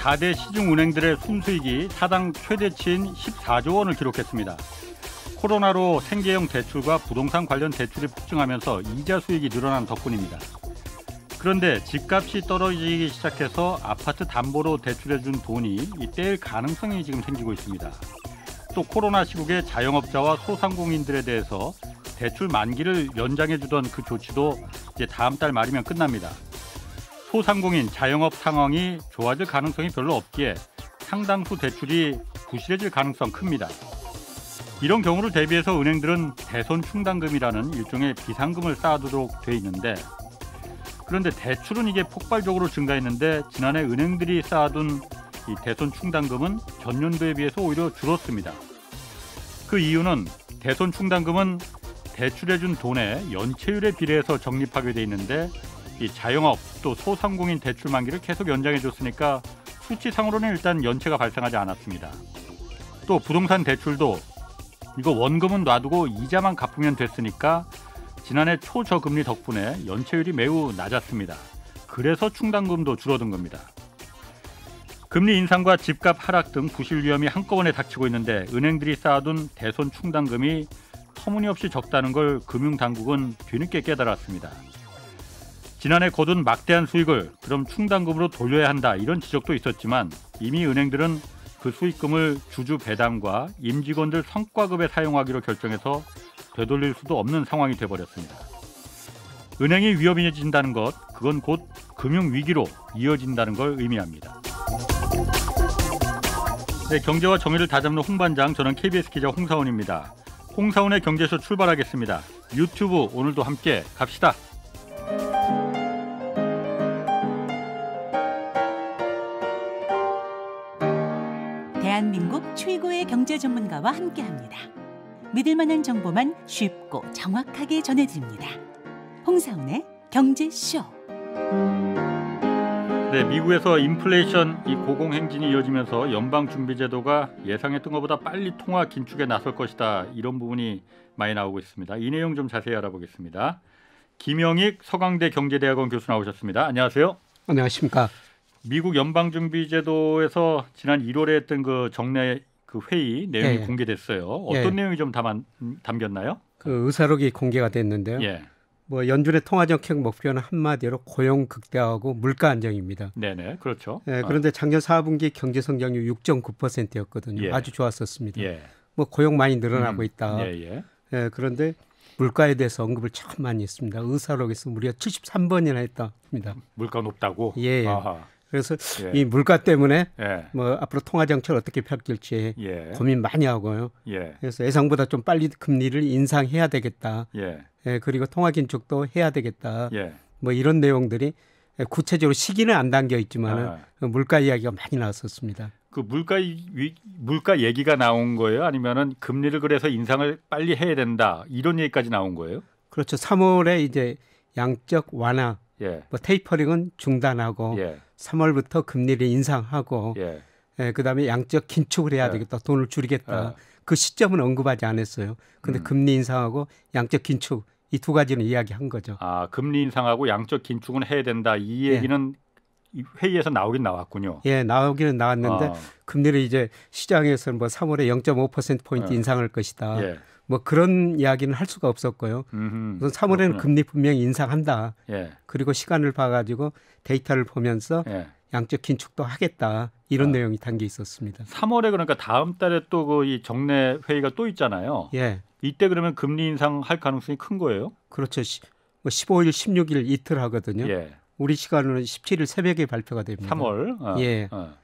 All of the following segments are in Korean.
4대 시중 은행들의 순수익이 사당 최대치인 14조 원을 기록했습니다. 코로나로 생계형 대출과 부동산 관련 대출이 폭증하면서 이자 수익이 늘어난 덕분입니다. 그런데 집값이 떨어지기 시작해서 아파트 담보로 대출해준 돈이 떼일 가능성이 지금 생기고 있습니다. 또 코로나 시국에 자영업자와 소상공인들에 대해서 대출 만기를 연장해주던 그 조치도 이제 다음 달 말이면 끝납니다. 소상공인 자영업 상황이 좋아질 가능성이 별로 없기에 상당수 대출이 부실해질 가능성 큽니다. 이런 경우를 대비해서 은행들은 대손 충당금이라는 일종의 비상금을 쌓아두도록 돼 있는데 그런데 대출은 이게 폭발적으로 증가했는데 지난해 은행들이 쌓아둔 이 대손 충당금은 전년도에 비해서 오히려 줄었습니다. 그 이유는 대손 충당금은 대출해준 돈의 연체율에 비례해서 적립하게 돼 있는데 이 자영업 또 소상공인 대출 만기를 계속 연장해 줬으니까 수치상으로는 일단 연체가 발생하지 않았습니다. 또 부동산 대출도 이거 원금은 놔두고 이자만 갚으면 됐으니까 지난해 초저금리 덕분에 연체율이 매우 낮았습니다. 그래서 충당금도 줄어든 겁니다. 금리 인상과 집값 하락 등 부실 위험이 한꺼번에 닥치고 있는데 은행들이 쌓아둔 대손 충당금이 터무니없이 적다는 걸 금융당국은 뒤늦게 깨달았습니다. 지난해 거둔 막대한 수익을 그럼 충당금으로 돌려야 한다 이런 지적도 있었지만 이미 은행들은 그 수익금을 주주 배당과 임직원들 성과급에 사용하기로 결정해서 되돌릴 수도 없는 상황이 돼버렸습니다. 은행이 위험해진다는 것, 그건 곧 금융위기로 이어진다는 걸 의미합니다. 네, 경제와 정의를 다잡는 홍반장, 저는 KBS 기자 홍사원입니다. 홍사원의 경제쇼 출발하겠습니다. 유튜브 오늘도 함께 갑시다. 대한민국 최고의 경제 전문가와 함께합니다. 믿을 만한 정보만 쉽고 정확하게 전해드립니다. 홍사운의 경제쇼. 네, 미국에서 인플레이션 이 고공 행진이 이어지면서 연방 준비 제도가 예상했던 것보다 빨리 통화 긴축에 나설 것이다. 이런 부분이 많이 나오고 있습니다. 이 내용 좀 자세히 알아보겠습니다. 김영익 서강대 경제대학원 교수 나오셨습니다. 안녕하세요. 안녕하십니까. 미국 연방준비제도에서 지난 1월에 했던 그 정례 그 회의 내용이 예. 공개됐어요. 어떤 예. 내용이 좀 담, 담겼나요? 그 의사록이 공개가 됐는데요. 예. 뭐 연준의 통화정책 목표는 한마디로 고용 극대화하고 물가 안정입니다. 네네, 그렇죠. 예, 아. 그런데 작년 4분기 경제 성장률 6.9%였거든요. 예. 아주 좋았었습니다. 예. 뭐 고용 많이 늘어나고 음. 있다. 예, 예, 그런데 물가에 대해서 언급을 참 많이 했습니다. 의사록에서 무려 73번이나 했답니다. 물가 높다고? 예. 아하. 그래서 예. 이 물가 때문에 예. 뭐 앞으로 통화 정책을 어떻게 펼칠지 예. 고민 많이 하고요. 예. 그래서 예상보다 좀 빨리 금리를 인상해야 되겠다. 예. 예 그리고 통화 긴축도 해야 되겠다. 예. 뭐 이런 내용들이 구체적으로 시기는 안 담겨 있지만 아. 물가 이야기가 많이 나왔었습니다. 그 물가 위, 물가 얘기가 나온 거예요? 아니면은 금리를 그래서 인상을 빨리 해야 된다 이런 얘기까지 나온 거예요? 그렇죠. 3월에 이제 양적 완화 예. 뭐 테이퍼링은 중단하고 예. 3월부터 금리를 인상하고 예. 예, 그다음에 양적 긴축을 해야 예. 되겠다. 돈을 줄이겠다. 예. 그 시점은 언급하지 않았어요. 근데 음. 금리 인상하고 양적 긴축 이 두 가지는 이야기한 거죠. 아, 금리 인상하고 양적 긴축은 해야 된다. 이 얘기는 회의에서 나오긴 나왔군요. 예, 나오기는 나왔는데 아. 금리를 이제 시장에서는 뭐 3월에 0.5% 포인트 예. 인상할 것이다. 뭐 그런 이야기는 할 수가 없었고요. 우선 3월에는 그렇구나. 금리 분명히 인상한다. 예. 그리고 시간을 봐가지고 데이터를 보면서 예. 양적 긴축도 하겠다 이런 아. 내용이 담겨 있었습니다. 3월에 그러니까 다음 달에 또그이 정례 회의가 또 있잖아요. 예. 이때 그러면 금리 인상할 가능성이 큰 거예요? 그렇죠. 뭐 15일, 16일 이틀 하거든요. 예. 우리 시간으로는 17일 새벽에 발표가 됩니다. 3월. 어. 아. 예. 어.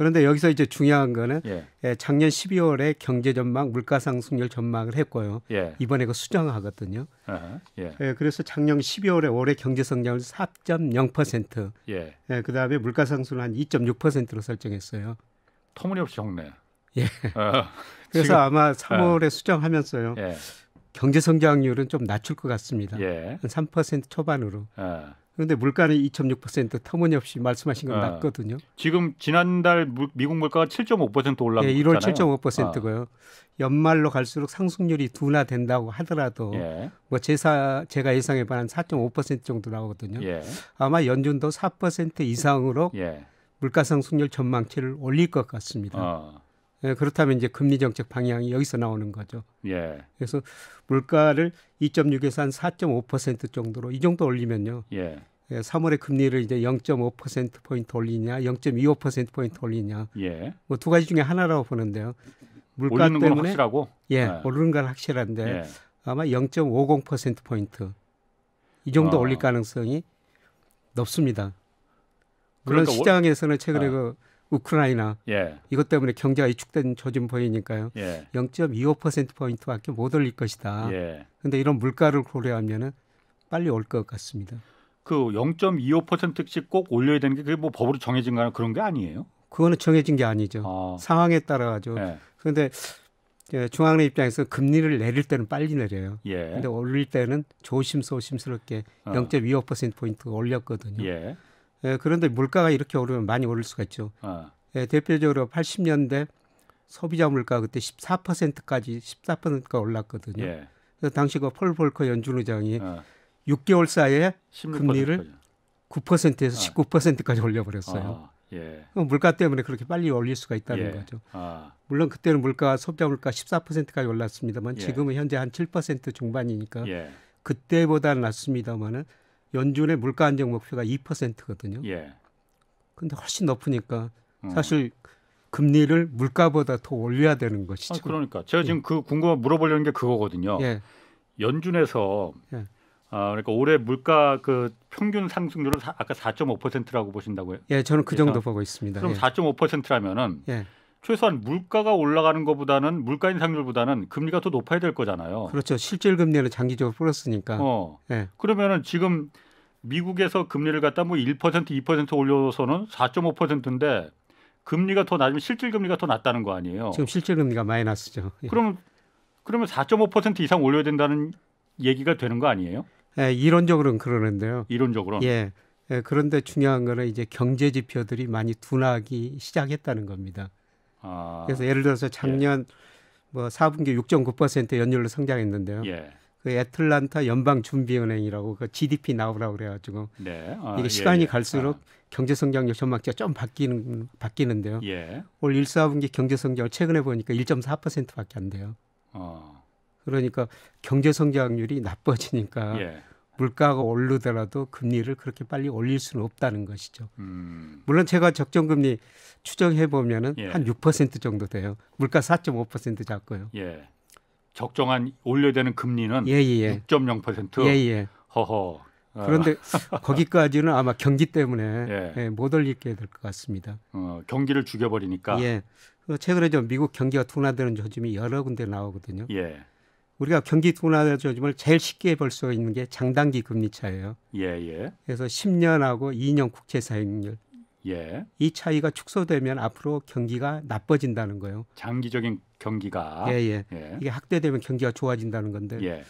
그런데 여기서 이제 중요한 거는 예. 예, 작년 12월에 경제 전망, 물가 상승률 전망을 했고요. 예. 이번에 그 수정하거든요. 아 예. 그래서 작년 12월에 올해 경제 성장을 4.0%, 예. 예, 그 다음에 물가 상승률한 2.6%로 설정했어요. 터무니없이 적네. 예. 어. 그래서 아마 3월에 어. 수정하면서요. 예. 경제 성장률은 좀 낮출 것 같습니다. 예. 한3% 초반으로. 어. 그런데 물가는 2.6% 터무니없이 말씀하신 건 아, 낮거든요. 지금 지난달 미국 물가가 7.5% 올라간 예, 1월 7.5%고요. 아. 연말로 갈수록 상승률이 둔화된다고 하더라도 예. 뭐 제사 제가 예상에 반한 4.5% 정도 나오거든요. 예. 아마 연준도 4% 이상으로 예. 물가 상승률 전망치를 올릴 것 같습니다. 아. 예, 그렇다면 이제 금리 정책 방향이 여기서 나오는 거죠. 예. 그래서 물가를 2.6에서 한 4.5% 정도로 이 정도 올리면요. 예. 예, 3월에 금리를 이제 0.5% 포인트 올리냐, 0.25% 포인트 올리냐, 예. 뭐두 가지 중에 하나라고 보는데요. 물가 오르는 때문에 건 확실하고, 예, 네. 오르는 건 확실한데 예. 아마 0.50% 포인트 이 정도 어. 올릴 가능성이 높습니다. 물론 그러니까 시장에서는 최근에 어. 그 우크라이나 예. 이것 때문에 경제가 위축된 조짐 보이니까요. 예. 0.25% 포인트밖에 못 올릴 것이다. 그런데 예. 이런 물가를 고려하면은 빨리 올 것 같습니다. 그 0.25%씩 꼭 올려야 되는 게 그게 뭐 법으로 정해진 거나 그런 게 아니에요? 그거는 정해진 게 아니죠. 아. 상황에 따라 가지고. 예. 그런데 예, 중앙의 입장에서 금리를 내릴 때는 빨리 내려요. 예. 근데 올릴 때는 조심소심스럽게 어. 0.25% 포인트 올렸거든요. 예. 예, 그런데 물가가 이렇게 오르면 많이 오를 수가 있죠. 아. 예, 대표적으로 80년대 소비자 물가 그때 14%까지 14%가 올랐거든요. 예. 그래서 당시 그 폴 볼커 연준 의장이 아. 6개월 사이에 금리를 9%에서 아. 19%까지 올려버렸어요. 아. 예. 물가 때문에 그렇게 빨리 올릴 수가 있다는 예. 거죠. 아. 물론 그때는 물가 소비자 물가 14%까지 올랐습니다만 예. 지금은 현재 한 7% 중반이니까 예. 그때보다는 낮습니다만은 연준의 물가 안정 목표가 2%거든요. 예. 근데 훨씬 높으니까 음. 사실 금리를 물가보다 더 올려야 되는 것이죠. 아, 그러니까 제가 지금 예. 그 궁금한 물어보려는 게 그거거든요. 예. 연준에서 예. 아, 그러니까 올해 물가 그 평균 상승률을 사, 아까 4.5%라고 보신다고요? 예, 저는 그 예, 정도 아. 보고 있습니다. 그럼 예. 4.5%라면은 최소한 물가가 올라가는 것보다는 물가 인상률보다는 금리가 더 높아야 될 거잖아요. 그렇죠. 실질 금리는 장기적으로 플러으니까 어. 네. 그러면은 지금 미국에서 금리를 갖다 뭐1% 2% 올려서는 4.5%인데 금리가 더 낮으면 실질 금리가 더 낮다는 거 아니에요. 지금 실질 금리가 마이너스죠. 예. 그럼 그러면 4.5% 이상 올려야 된다는 얘기가 되는 거 아니에요? 예, 이론적으로는 그러는데요. 이론적으로. 예. 예. 그런데 중요한 거는 이제 경제 지표들이 많이 둔하기 시작했다는 겁니다. 아, 그래서 예를 들어서 작년 예. 뭐 4분기 6.9% 연율로 성장했는데요. 예. 그 애틀란타 연방 준비은행이라고 그 GDP 나오라고 그래가지고 네. 아, 이게 예, 시간이 예, 예. 갈수록 아. 경제 성장률 전망치가 좀 바뀌는 바뀌는데요. 예. 올 1, 4분기 경제 성장을 최근에 보니까 1.4%밖에 안 돼요. 어. 그러니까 경제 성장률이 나빠지니까 예. 물가가 오르더라도 금리를 그렇게 빨리 올릴 수는 없다는 것이죠. 음. 물론 제가 적정금리 추정해 보면은 예. 한6% 정도 돼요. 물가 4.5% 잡고요. 예. 적정한 올려야 되는 금리는 예, 예. 6.0%. 예. 예, 예. 허허. 아. 그런데 거기까지는 아마 경기 때문에 예. 예 못 올리게 될 것 같습니다. 어, 경기를 죽여버리니까. 예. 그 최근에 좀 미국 경기가 둔화되는 조짐이 여러 군데 나오거든요. 예. 우리가 경기 둔화조짐을 제일 쉽게 볼 수 있는 게 장단기 금리 차예요. 예, 예. 그래서 10년하고 2년 국채 사용률 예. 이 차이가 축소되면 앞으로 경기가 나빠진다는 거예요. 장기적인 경기가. 예, 예. 예. 이게 확대되면 경기가 좋아진다는 건데. 예.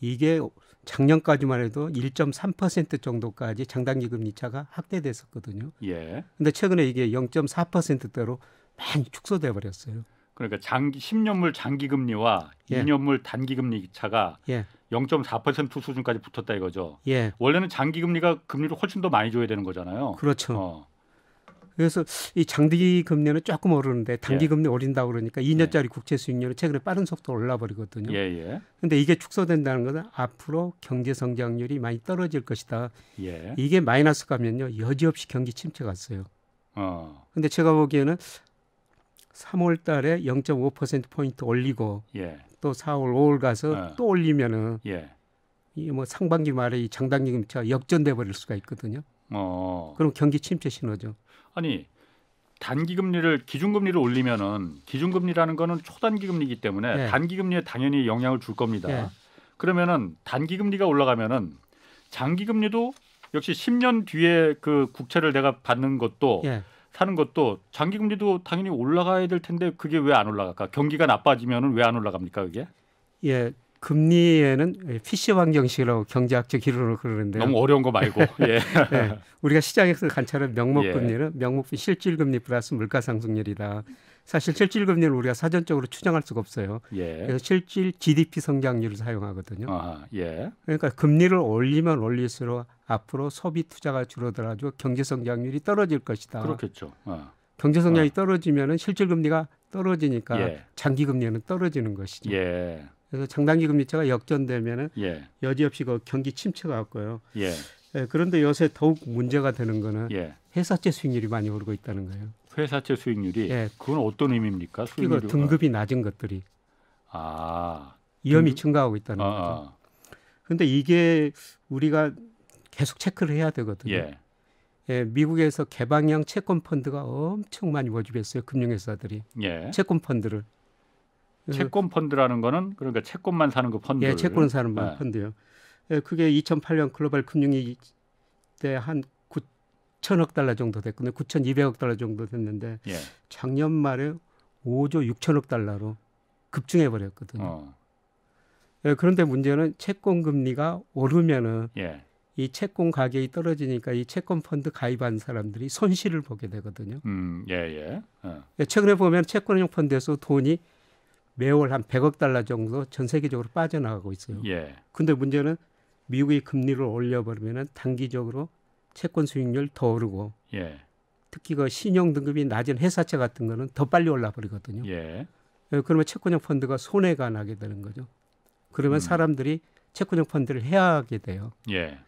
이게 작년까지만 해도 1.3% 정도까지 장단기 금리 차가 확대됐었거든요. 예. 근데 최근에 이게 0.4%대로 많이 축소돼 버렸어요. 그러니까 장기 10년물 장기 금리와 예. 2년물 단기 금리 차가 예. 0.4% 수준까지 붙었다 이거죠. 예. 원래는 장기 금리가 금리를 훨씬 더 많이 줘야 되는 거잖아요. 그렇죠. 어. 그래서 이 장기 금리는 조금 오르는데 단기 금리 오린다 예. 그러니까 2년짜리 예. 국채 수익률은 최근에 빠른 속도로 올라 버리거든요. 예, 예, 근데 이게 축소된다는 것은 앞으로 경제 성장률이 많이 떨어질 것이다. 이게 마이너스 가면요. 여지없이 경기 침체 갔어요. 어. 근데 제가 보기에는 3월 달에 0.5%포인트 올리고 예. 또 4월, 5월 가서 어. 또 올리면은 예. 이뭐 상반기 말에 이 장단기 금리가 역전돼 버릴 수가 있거든요. 어. 그럼 경기 침체 신호죠. 아니 단기 금리를 기준 금리를 올리면은 기준 금리라는 거는 초단기 금리이기 때문에 예. 단기 금리에 당연히 영향을 줄 겁니다. 예. 그러면은 단기 금리가 올라가면은 장기 금리도 역시 10년 뒤에 그 국채를 내가 받는 것도 예. 사는 것도 장기 금리도 당연히 올라가야 될 텐데 그게 왜 안 올라갈까? 그러니까 경기가 나빠지면 왜 안 올라갑니까 그게? 예, 금리에는 피시 환경식이라고 경제학적 이론으로 그러는데 너무 어려운 거 말고 예. 예. 예. 우리가 시장에서 관찰한 명목금리는 예. 명목 실질금리 플러스 물가상승률이다. 사실 실질 금리를 우리가 사전적으로 추정할 수가 없어요. 예. 그래서 실질 GDP 성장률을 사용하거든요. 아, 예. 그러니까 금리를 올리면 올릴수록 앞으로 소비 투자가 줄어들어가지고 경제 성장률이 떨어질 것이다. 그렇겠죠. 아. 경제 성장이 아. 어. 떨어지면 실질 금리가 떨어지니까 예. 장기 금리는 떨어지는 것이죠. 예. 그래서 장단기 금리차가 역전되면은 예. 여지없이 그 경기 침체가 왔고요. 예. 예, 그런데 요새 더욱 문제가 되는 거는 예. 회사채 수익률이 많이 오르고 있다는 거예요. 회사채 수익률이 예. 그건 어떤 의미입니까? 그 수익률 등급이 낮은 것들이 아 위험이 등 증가하고 있다는 아, 거죠. 그런데 아. 이게 우리가 계속 체크를 해야 되거든요. 예. 예, 미국에서 개방형 채권 펀드가 엄청 많이 모집했어요. 금융회사들이 예. 채권 펀드를 그 채권 펀드라는 거는 그러니까 채권만 사는 그 펀드. 예, 채권 사는 예. 펀드요. 예, 그게 2008년 글로벌 금융위기 때한 천억 달러 정도 됐거든요. 9,200억 달러 정도 됐는데 예. 작년 말에 5조 6천억 달러로 급증해 버렸거든요. 어. 예, 그런데 문제는 채권 금리가 오르면은 예. 이 채권 가격이 떨어지니까 이 채권 펀드 가입한 사람들이 손실을 보게 되거든요. 음, 예, 예. 어. 예, 최근에 보면 채권형 펀드에서 돈이 매월 한 100억 달러 정도 전 세계적으로 빠져나가고 있어요. 예. 근데 문제는 미국이 금리를 올려버리면 단기적으로 채권 수익률 더 오르고 예. 특히 그 신용 등급이 낮은 회사채 같은 거는 더 빨리 올라 버리거든요. 예. 예. 그러면 채권형 펀드가 손해가 나게 되는 거죠. 그러면 음. 사람들이 채권형 펀드를 해야 하게 돼요. 예.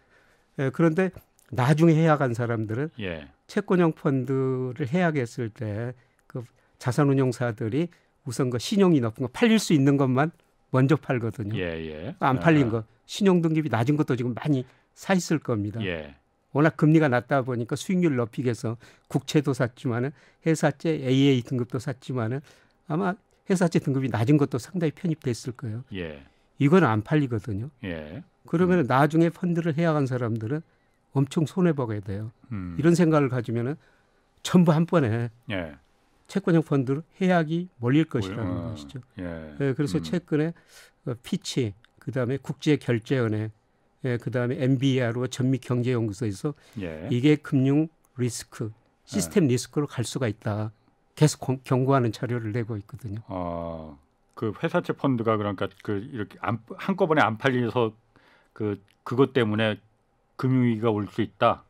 예. 그런데 나중에 해야 간 사람들은 예. 채권형 펀드를 해야겠을 때 그 자산운용사들이 우선 그 신용이 높은 거 팔릴 수 있는 것만 먼저 팔거든요. 예, 예. 안 팔린 아. 거 신용 등급이 낮은 것도 지금 많이 사 있을 겁니다. 예. 워낙 금리가 낮다 보니까 수익률 높이기 위해서 국채도 샀지만은 회사채 AA 등급도 샀지만은 아마 회사채 등급이 낮은 것도 상당히 편입됐을 거예요. 예. 이건 안 팔리거든요. 예. 그러면 음. 나중에 펀드를 해야한 사람들은 엄청 손해 보게 돼요. 음. 이런 생각을 가지면은 전부 한 번에 예. 채권형 펀드로 해약이 몰릴 것이라는 어, 것이죠. 예. 예 그래서 음. 최근에 어, 피치 그다음에 국제결제은행 예, 그다음에 MBR로 전미경제연구소에서 예. 이게 금융 리스크 시스템 예. 리스크로 갈 수가 있다. 계속 경고하는 자료를 내고 있거든요. 어, 그 회사채 펀드가 그러니까 그 이렇게 안, 한꺼번에 안 팔려서 그 그것 때문에 금융위기가 올 수 있다.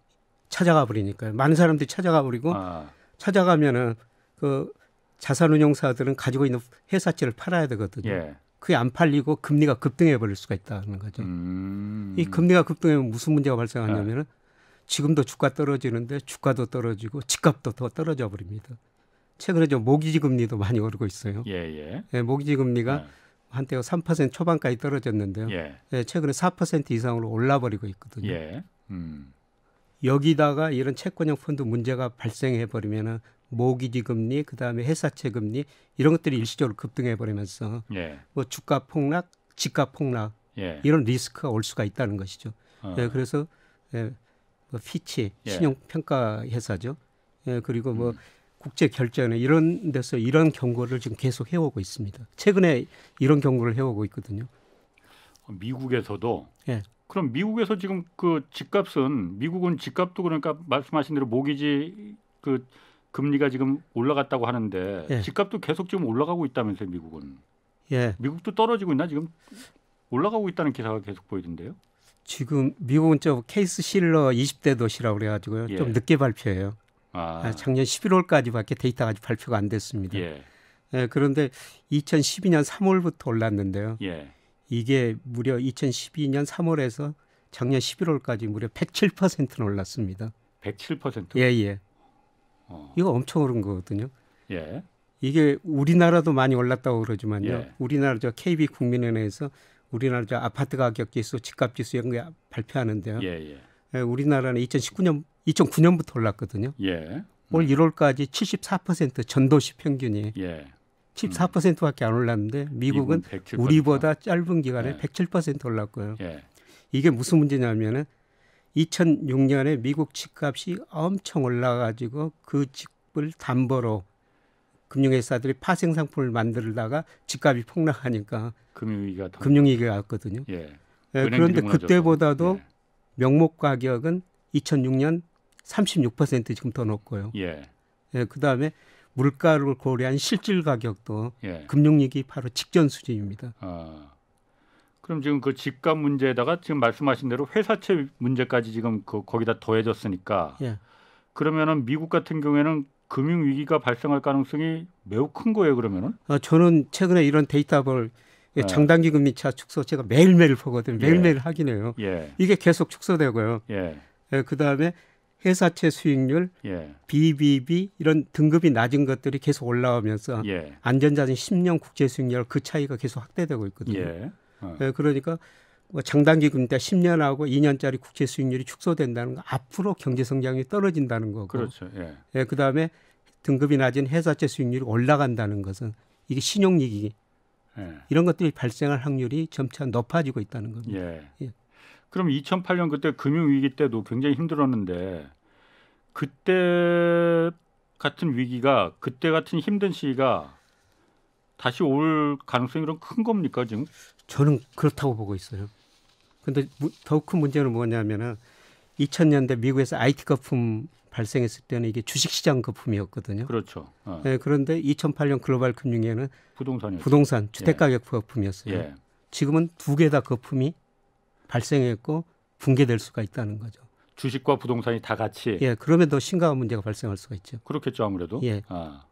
찾아가 버리니까요. 많은 사람들이 찾아가 버리고 아. 찾아가면은 그 자산운용사들은 가지고 있는 회사채를 팔아야 되거든요. 예. 그게 안 팔리고 금리가 급등해 버릴 수가 있다는 거죠. 음. 이 금리가 급등하면 무슨 문제가 발생하냐면은 네. 지금도 주가 떨어지는데 주가도 떨어지고 집값도 더 떨어져 버립니다. 최근에 좀 모기지 금리도 많이 오르고 있어요. 예, 예. 예 모기지 금리가 예. 한때 3% 초반까지 떨어졌는데요. 예. 예, 최근에 4% 이상으로 올라버리고 있거든요. 예. 음. 여기다가 이런 채권형 펀드 문제가 발생해 버리면은 모기지 금리, 그다음에 회사채 금리 이런 것들이 일시적으로 급등해 버리면서 예. 뭐 주가 폭락, 집가 폭락 예. 이런 리스크가 올 수가 있다는 것이죠. 어. 예, 그래서 예, 뭐 피치 예. 신용 평가 회사죠. 예, 그리고 뭐 음. 국제 결제는 이런 데서 이런 경고를 지금 계속 해오고 있습니다. 최근에 이런 경고를 해오고 있거든요. 미국에서도 예. 그럼 미국에서 지금 그 집값은 미국은 집값도 그러니까 말씀하신 대로 모기지 그 금리가 지금 올라갔다고 하는데 예. 집값도 계속 지금 올라가고 있다면서 미국은. 예. 미국도 떨어지고 있나 지금 올라가고 있다는 기사가 계속 보이던데요. 지금 미국은 좀 케이스 실러 20대 도시라고 그래 가지고요. 예. 좀 늦게 발표해요. 아. 아 작년 11월까지밖에 데이터가 아직 발표가 안 됐습니다. 예. 예, 그런데 2012년 3월부터 올랐는데요. 예. 이게 무려 2012년 3월에서 작년 11월까지 무려 107%는 올랐습니다. 107%? 예, 예. 어. 이거 엄청 오른 거거든요. 예. 이게 우리나라도 많이 올랐다고 그러지만요. 예. 우리나라 저 KB 국민은행에서 우리나라 저 아파트 가격 지수, 집값 지수 이런 게 발표하는데요. 예, 예. 예 우리나라는 2019년 2009년부터 올랐거든요. 예. 올 1월까지 음. 74% 전도시 평균이 예. 74%밖에 안 올랐는데 미국은 우리보다 짧은 기간에 예. 107% 올랐고요. 예. 이게 무슨 문제냐면은 2006년에 미국 집값이 엄청 올라가지고 그 집을 담보로 금융회사들이 파생 상품을 만들다가 집값이 폭락하니까 금융위기가 금융위기 왔거든요. 예. 예, 그런데 그때보다도 예. 명목 가격은 2006년 36% 지금 더 높고요. 예. 예 그다음에 물가를 고려한 실질 가격도 예. 금융위기 바로 직전 수준입니다. 아. 그럼 지금 그 집값 문제에다가 지금 말씀하신 대로 회사채 문제까지 지금 그 거기다 더해졌으니까 예. 그러면은 미국 같은 경우에는 금융 위기가 발생할 가능성이 매우 큰 거예요. 그러면은 아, 저는 최근에 이런 데이터를 예. 네. 장단기 금리 차 축소 제가 매일매일 보거든요. 예. 매일매일 예. 확인해요. 이게 계속 축소되고요. 예. 예, 그다음에 회사채 수익률, 예. BBB 이런 등급이 낮은 것들이 계속 올라오면서 안전자산 10년 국제 수익률 그 차이가 계속 확대되고 있거든요. 예, 네. 그러니까 뭐 장단기 금리때 10년하고 2년짜리 국채 수익률이 축소된다는 거 앞으로 경제 성장이 떨어진다는 거고. 그렇죠. 예. 예 그다음에 등급이 낮은 회사채 수익률이 올라간다는 것은 이게 신용 위기 예. 이런 것들이 발생할 확률이 점차 높아지고 있다는 겁니다. 예. 예. 그럼 2008년 그때 금융 위기 때도 굉장히 힘들었는데 그때 같은 위기가 그때 같은 힘든 시기가 다시 올 가능성이 그럼 큰 겁니까 지금? 저는 그렇다고 보고 있어요. 근데 더욱 큰 문제는 뭐냐면은 2000년대 미국에서 IT 거품 발생했을 때는 이게 주식시장 거품이었거든요. 그렇죠. 어. 네, 그런데 2008년 글로벌 금융위에는 부동산 부동산 주택가격 예. 거품이었어요. 예. 지금은 두 개 다 거품이 발생했고 붕괴될 수가 있다는 거죠. 주식과 부동산이 다 같이. 예, 그러면 더 심각한 문제가 발생할 수가 있죠. 그렇겠죠 아무래도. 예. 아.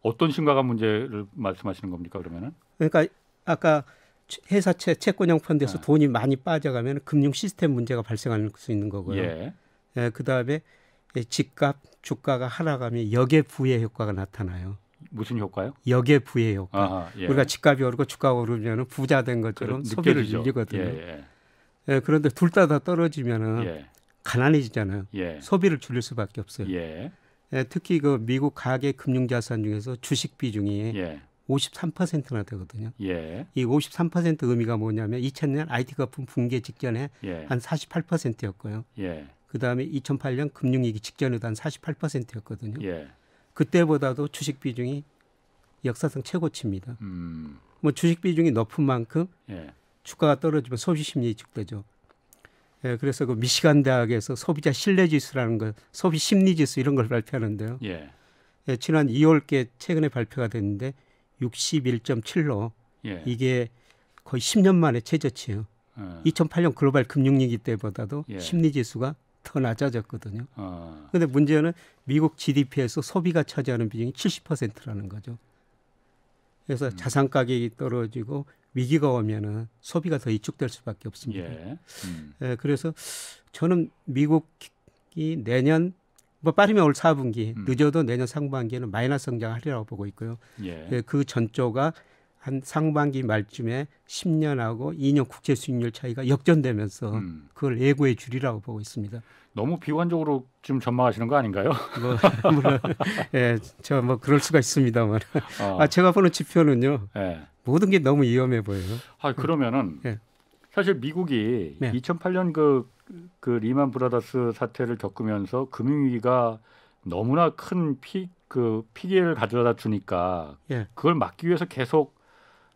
어떤 심각한 문제를 말씀하시는 겁니까 그러면은? 그러니까 아까 회사채 채권형 펀드에서 네. 돈이 많이 빠져가면 금융 시스템 문제가 발생할 수 있는 거고요. 예. 예 그다음에 예, 집값, 주가가 하락하면 역의 부의 효과가 나타나요. 무슨 효과요? 역의 부의 효과. 아하, 예. 우리가 집값이 오르고 주가가 오르면 부자 된 것처럼 소비를 늘리거든요. 예, 예. 예 그런데 둘 다 다 떨어지면은 예. 가난해지잖아요. 소비를 줄일 수밖에 없어요. 특히 그 미국 가계 금융자산 중에서 주식 비중이 53%나 되거든요. 예. 이53% 의미가 뭐냐면 2000년 IT 거품 붕괴 직전에 예. 한 48%였고요. 예. 그다음에 2008년 금융위기 직전에도 한 48%였거든요. 예. 그때보다도 주식 비중이 역사상 최고치입니다. 음. 뭐 주식 비중이 높은 만큼 예. 주가가 떨어지면 소비 심리 직대죠. 예, 그래서 그 미시간 대학에서 소비자 신뢰 지수라는 걸 소비 심리 지수 이런 걸 발표하는데요. 예. 예, 지난 2월께 최근에 발표가 됐는데 61.7로 예. 이게 거의 10년 만에 최저치예요. 예. 어. 2008년 글로벌 금융위기 때보다도 예. 심리지수가 더 낮아졌거든요. 그런데 어. 아. 문제는 미국 GDP에서 소비가 차지하는 비중이 70%라는 거죠. 그래서 음. 자산 가격이 떨어지고 위기가 오면은 소비가 더 이축될 수밖에 없습니다. 예. 음. 예, 그래서 저는 미국이 내년 뭐 빠르면 올 4분기, 음. 늦어도 내년 상반기에는 마이너스 성장하리라고 보고 있고요. 예. 예. 그 전조가 한 상반기 말쯤에 10년하고 2년 국채 수익률 차이가 역전되면서 음. 그걸 예고해 주리라고 보고 있습니다. 너무 비관적으로 좀 전망하시는 거 아닌가요? 뭐, 물론, 뭐, 예, 저뭐 그럴 수가 있습니다만. 어. 아, 제가 보는 지표는요. 예. 모든 게 너무 위험해 보여요. 아, 그러면은 예. 사실 미국이 네. 2008년 그그 리만 브라더스 사태를 겪으면서 금융위기가 너무나 큰 피 그 피해를 가져다 주니까 예. 그걸 막기 위해서 계속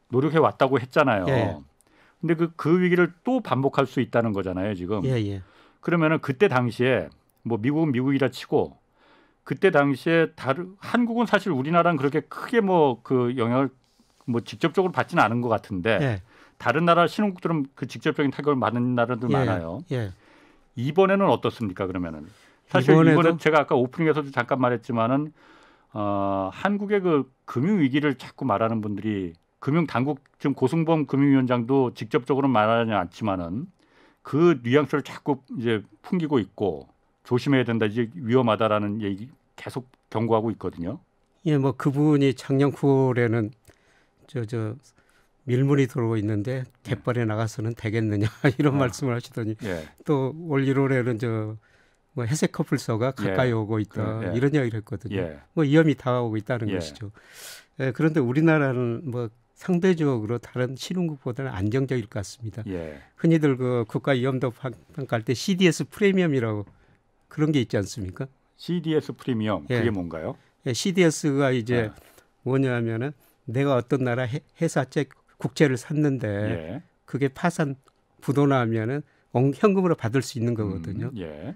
노력해 왔다고 했잖아요. 예. 예. 근데 그, 그 위기를 또 반복할 수 있다는 거잖아요, 지금. 예, 예, 그러면은 그때 당시에 뭐 미국은 미국이라 치고 그때 당시에 다른 한국은 사실 우리나라는 그렇게 크게 뭐 그 영향을 뭐 직접적으로 받지는 않은 것 같은데 예. 다른 나라 신흥국들은 그 직접적인 타격을 받는 나라도 들 많아요. 예. 이번에는 어떻습니까? 그러면은 사실 이번에도? 이번에 제가 아까 오프닝에서도 잠깐 말했지만은 어, 한국의 그 금융 위기를 자꾸 말하는 분들이 금융 당국 지금 고승범 금융위원장도 직접적으로 말하지 않지만은 그 뉘앙스를 자꾸 이제 풍기고 있고 조심해야 된다 이제 위험하다라는 얘기 계속 경고하고 있거든요. 예, 뭐 그분이 작년 9월에는 저저 밀물이 들어오고 있는데 갯벌에 나가서는 되겠느냐 이런 아. 말씀을 하시더니 예. 또올 1월에는 저뭐 회색 커플서가 예. 가까이 예. 오고 있다 그, 예. 이런 이야기를 했거든요. 예. 뭐 위험이 다가오고 있다는 예. 것이죠. 예, 그런데 우리나라는 뭐 상대적으로 다른 신흥국보다는 안정적일 것 같습니다. 흔히들 그 국가 위험도 평가할 때 CDS 프리미엄이라고 그런 게 있지 않습니까? CDS 프리미엄 그게 뭔가요? CDS가 이제 뭐냐면은 내가 어떤 나라 회사채 국채를 샀는데 예. 그게 파산 부도나면은 현금으로 받을 수 있는 거거든요. 음, 예.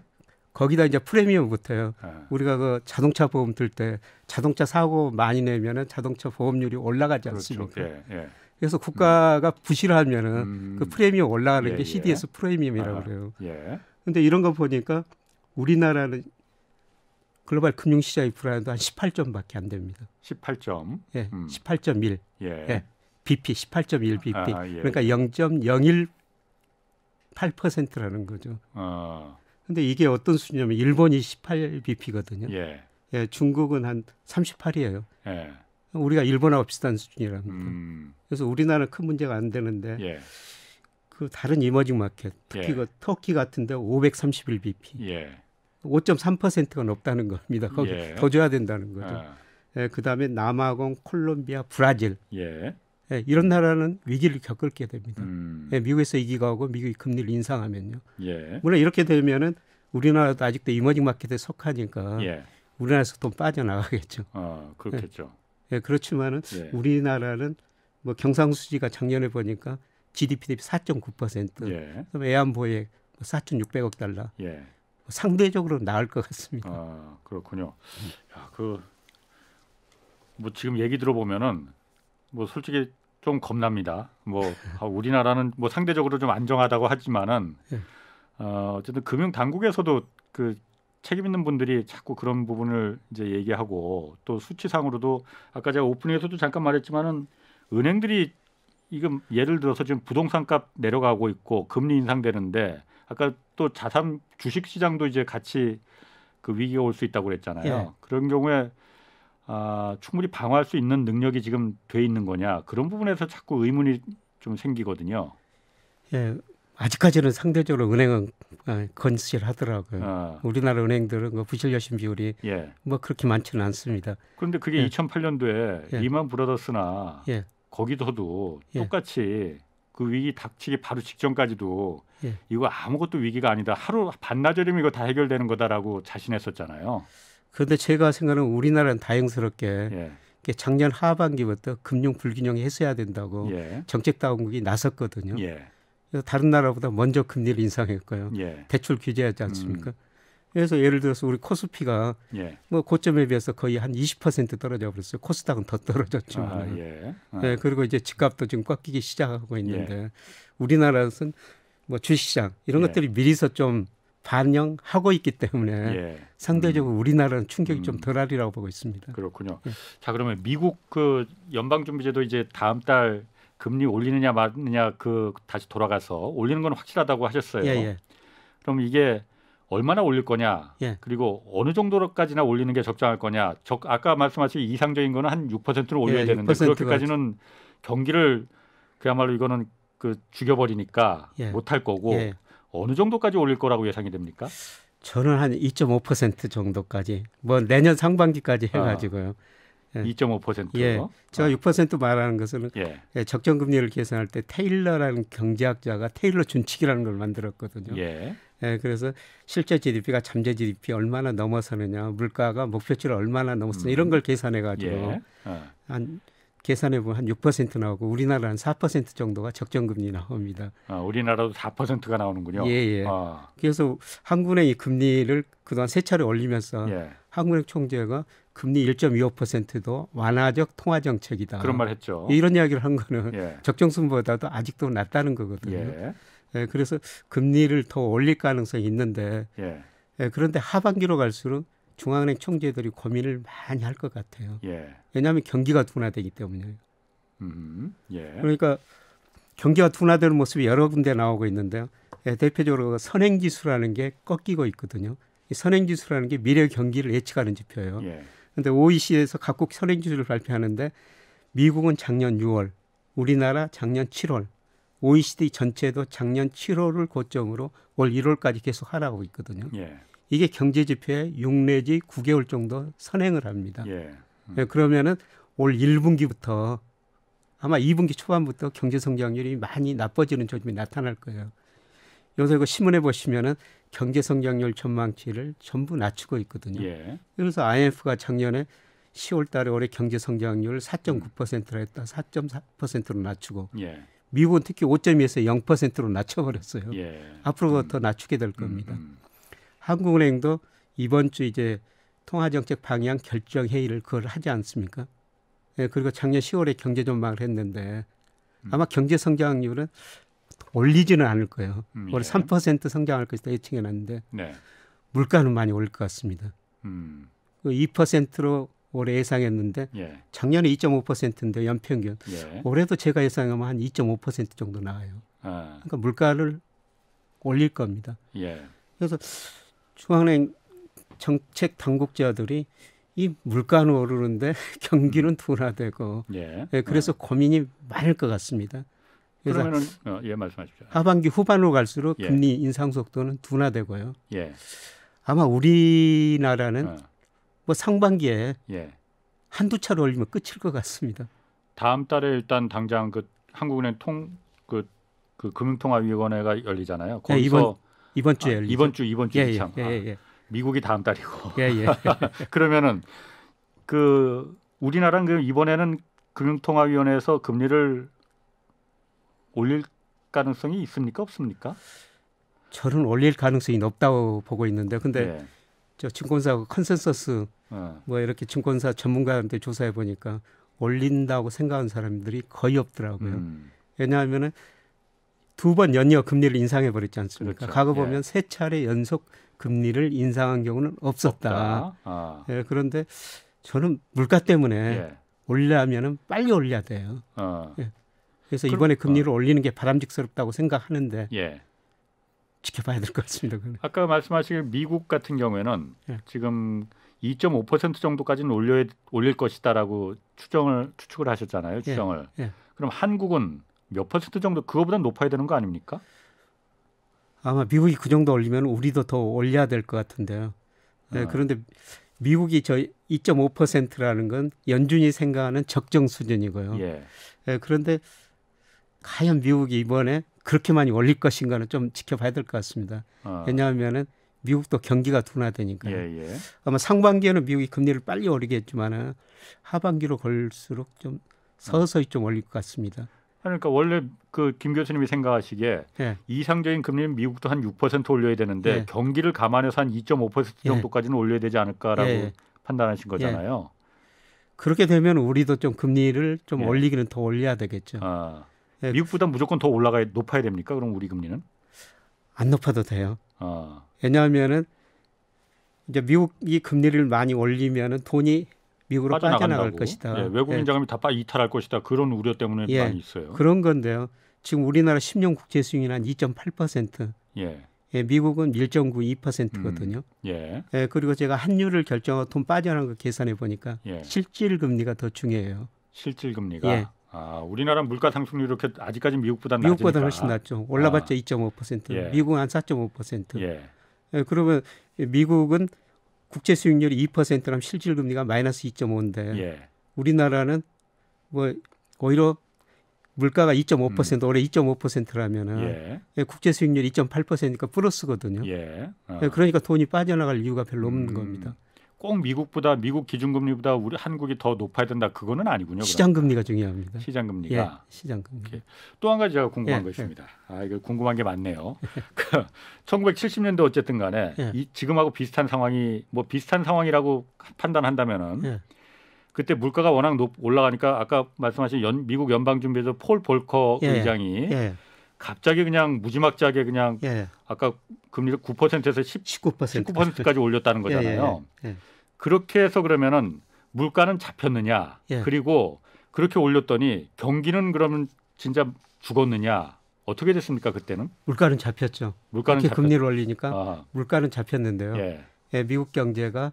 거기다 이제 프리미엄 붙어요. 아. 우리가 그 자동차 보험 들 때 자동차 사고 많이 내면은 자동차 보험료이 올라가지 그렇죠. 않습니까? 그렇죠. 예, 그래서 국가가 음. 부실하면은 음. 그 프리미엄 올라가는 예, 게 예. CDS 프리미엄이라고 그래요. 그런데 이런 거 보니까 우리나라는 글로벌 금융시장이 불안도 해한 18점밖에 안 됩니다. 18점. 예, 음. 18.1. 예. 예. BP 18.1 BP 아, 예, 그러니까 0.018%라는 거죠. 어. 근데 이게 어떤 수준이냐면 일본이 18 BP거든요. 예. 예 중국은 한 38이에요. 예. 우리가 일본하고 비슷한 수준이라는 거죠. 음. 그래서 우리나라는 큰 문제가 안 되는데 예. 그 다른 이머징 마켓, 특히 그 터키 예. 같은데 531 BP. 예. 5.3%가 높다는 겁니다. 거기 예. 더 줘야 된다는 거죠. 아. 예, 그다음에 남아공, 콜롬비아, 브라질. 예. 예, 이런 나라는 위기를 겪게 됩니다. 음. 예, 미국에서 이기고 하고 미국이 금리를 인상하면요. 예. 물론 이렇게 되면은 우리나라도 아직도 이머징 마켓에 속하니까 예. 우리나라에서 돈 빠져나가겠죠. 아, 그렇겠죠. 예, 예 그렇지만은 예. 우리나라는 뭐 경상수지가 작년에 보니까 GDP 대비 4.9%, 예. 그다음에 애완보호액 4,600억 뭐 달러. 예. 뭐 상대적으로 나을 것 같습니다. 아, 그렇군요. 야, 그뭐 지금 얘기 들어보면은 뭐 솔직히 좀 겁납니다. 뭐 아, 우리나라는 뭐 상대적으로 좀 안정하다고 하지만은 예. 어, 어쨌든 금융 당국에서도 그 책임 있는 분들이 자꾸 그런 부분을 이제 얘기하고 또 수치상으로도 아까 제가 오프닝에서도 잠깐 말했지만은 은행들이 이금 예를 들어서 지금 부동산값 내려가고 있고 금리 인상되는데 아까 또 자산 주식 시장도 이제 같이 그 위기가 올 수 있다고 그랬잖아요. 예. 그런 경우에 아, 충분히 방어할 수 있는 능력이 지금 돼 있는 거냐 그런 부분에서 자꾸 의문이 좀 생기거든요. 예, 아직까지는 상대적으로 은행은 아, 건실하더라고요. 아. 우리나라 은행들은 뭐 부실 여신 비율이 예. 뭐 그렇게 많지는 않습니다. 그런데 그게 예. 2008년도에 예. 리만 브라더스나 예. 거기도도 예. 똑같이 그 위기 닥치기 바로 직전까지도 예. 이거 아무것도 위기가 아니다. 하루 반나절이면 이거 다 해결되는 거다라고 자신했었잖아요. 그런데 제가 생각하는 우리나라는 다행스럽게 예. 작년 하반기부터 금융 불균형이 해소해야 된다고 예. 정책 당국이 나섰거든요. 예. 그래서 다른 나라보다 먼저 금리를 인상했고요. 예. 대출 규제하지 않습니까? 음. 그래서 예를 들어서 우리 코스피가 예. 뭐 고점에 비해서 거의 한 20% 떨어져 버렸어요. 코스닥은 더 떨어졌지만. 아, 예. 아. 네, 그리고 이제 집값도 지금 꺾이기 시작하고 있는데 예. 우리나라는뭐 주식시장 이런 것들이 미리서 좀 반영하고 있기 때문에 예. 상대적으로 음. 우리나라는 충격이 음. 좀 덜하리라고 보고 있습니다. 그렇군요. 예. 자 그러면 미국 그 연방준비제도 이제 다음 달 금리 올리느냐 마느냐 그 다시 돌아가서 올리는 건 확실하다고 하셨어요. 예, 예. 그럼 이게 얼마나 올릴 거냐 예. 그리고 어느 정도까지나 로 올리는 게 적정할 거냐 적 아까 말씀하신 이상적인 거는 한 6%를 올려야 예, 되는데 그렇게까지는 경기를 그야말로 이거는 그 죽여버리니까 못할 거고 어느 정도까지 올릴 거라고 예상이 됩니까? 저는 한 2.5% 정도까지 뭐 내년 상반기까지 아, 해가지고요. 아, 예. 2.5%. 예, 제가 아. 6% 말하는 것은 예. 예. 적정 금리를 계산할 때 테일러라는 경제학자가 테일러 준칙이라는 걸 만들었거든요. 예. 예, 그래서 실제 GDP가 잠재 GDP 얼마나 넘어서느냐, 물가가 목표치를 얼마나 넘어서느냐 음. 이런 걸 계산해 가지고 예. 아. 한 계산해 보면 한 6% 나오고 우리나라는 4% 정도가 적정금리 나옵니다. 아, 우리나라도 4%가 나오는군요. 예, 예. 아. 그래서 한국은행이 금리를 그동안 세 차례 올리면서 예. 한국은행 총재가 금리 1.25%도 완화적 통화 정책이다. 그런 말 했죠. 이런 이야기를 한 거는 예. 적정선보다도 아직도 낮다는 거거든요. 예. 예, 그래서 금리를 더 올릴 가능성이 있는데 예, 예 그런데 하반기로 갈수록 중앙은행 총재들이 고민을 많이 할 것 같아요. 예. 왜냐하면 경기가 둔화되기 때문이에요. 예. 그러니까 경기가 둔화되는 모습이 여러 군데 나오고 있는데요. 예, 대표적으로 그 선행지수라는 게 꺾이고 있거든요. 이 선행지수라는 게 미래 경기를 예측하는 지표예요. 예. 그런데 OECD에서 각국 선행지수를 발표하는데 미국은 작년 6월, 우리나라 작년 7월, OECD 전체도 작년 7월을 고점으로 올 1월까지 계속 하락하고 있거든요. 예. 이게 경제 지표의6 내지 9개월 정도 선행을 합니다. 예. 음. 예, 그러면은 올 1분기부터 아마 2분기 초반부터 경제 성장률이 많이 나빠지는 조짐이 나타날 거예요. 요새 그 신문에 보시면은 경제 성장률 전망치를 전부 낮추고 있거든요. 예. 그래서 IMF가 작년에 10월 달에 올해 경제 성장률 4.9%로 했다 4.4%로 낮추고 예. 미국은 특히 5.2에서 0%로 낮춰버렸어요. 예. 앞으로 음. 더 낮추게 될 겁니다. 음. 음. 한국은행도 이번 주 이제 통화정책 방향 결정 회의를 그걸 하지 않습니까? 예, 그리고 작년 10월에 경제 전망을 했는데 음. 아마 경제 성장률은 올리지는 않을 거예요. 음, 예. 올해 3% 성장할 것이다 예측해 놨는데 네. 물가는 많이 올것 같습니다. 음. 2%로 그 올해 예상했는데 예. 작년에 2.5%인데 연평균 예. 올해도 제가 예상하면 한 2.5% 정도 나와요. 아. 그러니까 물가를 올릴 겁니다. 예. 그래서 중앙은행 정책 당국자들이 이 물가는 오르는데 경기는 음. 둔화되고 예. 예 그래서 예. 고민이 많을 것 같습니다. 그러면 어, 예 말씀하십시오. 하반기 후반으로 갈수록 예. 금리 인상 속도는 둔화되고요. 예. 아마 우리나라는 어. 뭐 상반기에 예. 한두 차례 올리면 끝일 것 같습니다. 다음 달에 일단 당장 그 한국은행 통그 그 금융통화위원회가 열리잖아요. 네, 거기서 이번 주에 아, 이번 주 이번 주에 예, 예 참. 예, 아, 예, 예, 아, 미국이 다음 달이고. 예, 예. 그러면은 그 우리나라는 그 이번에는 금융통화위원회에서 금리를 올릴 가능성이 있습니까 없습니까? 저는 올릴 가능성이 높다고 보고 있는데 근데 네. 저 증권사 컨센서스 네. 뭐 이렇게 증권사 전문가한테 조사해 보니까 올린다고 생각하는 사람들이 거의 없더라고요. 음. 왜냐하면은 두번 연이어 금리를 인상해 버렸지 않습니까? 그렇죠. 과거 보면 예. 세 차례 연속 금리를 인상한 경우는 없었다. 아. 예, 그런데 저는 물가 때문에 예. 올려면은 빨리 올려야 돼요. 아. 예. 그래서 그럼, 이번에 금리를 어. 올리는 게 바람직스럽다고 생각하는데 예. 지켜봐야 될 것 같습니다. 그건. 아까 말씀하신 미국 같은 경우에는 예. 지금 2.5% 정도까지는 올려 올릴 것이다라고 추정을 추측을 하셨잖아요. 예. 추정을. 예. 그럼 한국은 몇 퍼센트 정도 그거보다 높아야 되는 거 아닙니까? 아마 미국이 그 정도 올리면 우리도 더 올려야 될 것 같은데요. 네, 아. 그런데 미국이 저 2.5%라는 건 연준이 생각하는 적정 수준이고요. 예. 네, 그런데 과연 미국이 이번에 그렇게 많이 올릴 것인가는 좀 지켜봐야 될 것 같습니다. 아. 왜냐하면 미국도 경기가 둔화되니까 예, 예. 아마 상반기에는 미국이 금리를 빨리 올리겠지만 하반기로 걸수록 좀 서서히 좀 올릴 것 같습니다. 그러니까 원래 그김 교수님이 생각하시기에 예. 이상적인 금리는 미국도 한 6% 올려야 되는데 예. 경기를 감안해서 한 2.5% 예. 정도까지는 올려야 되지 않을까라고 예. 판단하신 거잖아요. 예. 그렇게 되면 우리도 좀 금리를 좀 올리기는 더 올려야 되겠죠. 아. 미국보다 무조건 더 올라가야 높아야 됩니까? 그럼 우리 금리는 안 높아도 돼요. 아. 왜냐하면은 이제 미국이 금리를 많이 올리면은 돈이 미국으로 빠져나갈 것이다. 예, 외국인 예. 자금이 다빠 이탈할 것이다. 그런 우려 때문에 예, 많이 있어요. 그런 건데요. 지금 우리나라 10년 국채 수익률 한 2.8%. 예. 예, 미국은 1.92%거든요. 음, 예. 예. 그리고 제가 한율을 결정하고 돈 빠져나간 거 계산해 보니까 예. 실질 금리가 더 중요해요. 실질 금리가. 예. 아, 우리나라 물가 상승률이 이렇게 아직까지 미국보다 낮으 미국보다 훨씬 낮죠. 올라봤자 아. 2.5%. 예. 미국은 한 4.5%. 예. 예. 그러면 미국은 국제 수익률이 2%라면 실질 금리가 마이너스 2.5인데 예. 우리나라는 뭐 오히려 물가가 2.5% 음. 올해 2.5%라면은 예. 예 국제 수익률 2.8%니까 플러스거든요. 예. 어. 그러니까 돈이 빠져나갈 이유가 별로 없는 음. 겁니다. 꼭 미국보다 미국 기준금리보다 우리 한국이 더 높아야 된다 그거는 아니군요. 시장 금리가 중요합니다. 시장 금리가 예, 시장 금리. 또 한 가지 제가 궁금한 예, 거있니다 예. 아 이거 궁금한 게 많네요. 1970년대 그 어쨌든 간에 예. 이 지금하고 비슷한 상황이 뭐 비슷한 상황이라고 판단한다면은 예. 그때 물가가 워낙 높 올라가니까 아까 말씀하신 연, 미국 연방준비에서폴 볼커 예, 의장이 갑자기 그냥 무지막지하게 그냥 예. 아까 금리를 9%에서 10, 19%. 19%까지 올렸다는 예, 예, 거잖아요. 예, 예, 그렇게 해서 그러면은 물가는 잡혔느냐? 그리고 그렇게 올렸더니 경기는 그러면 진짜 죽었느냐? 어떻게 됐습니까 그때는? 물가는 잡혔죠. 물가는 잡혔... 금리를 올리니까 아. 물가는 잡혔는데요. 예. 예, 미국 경제가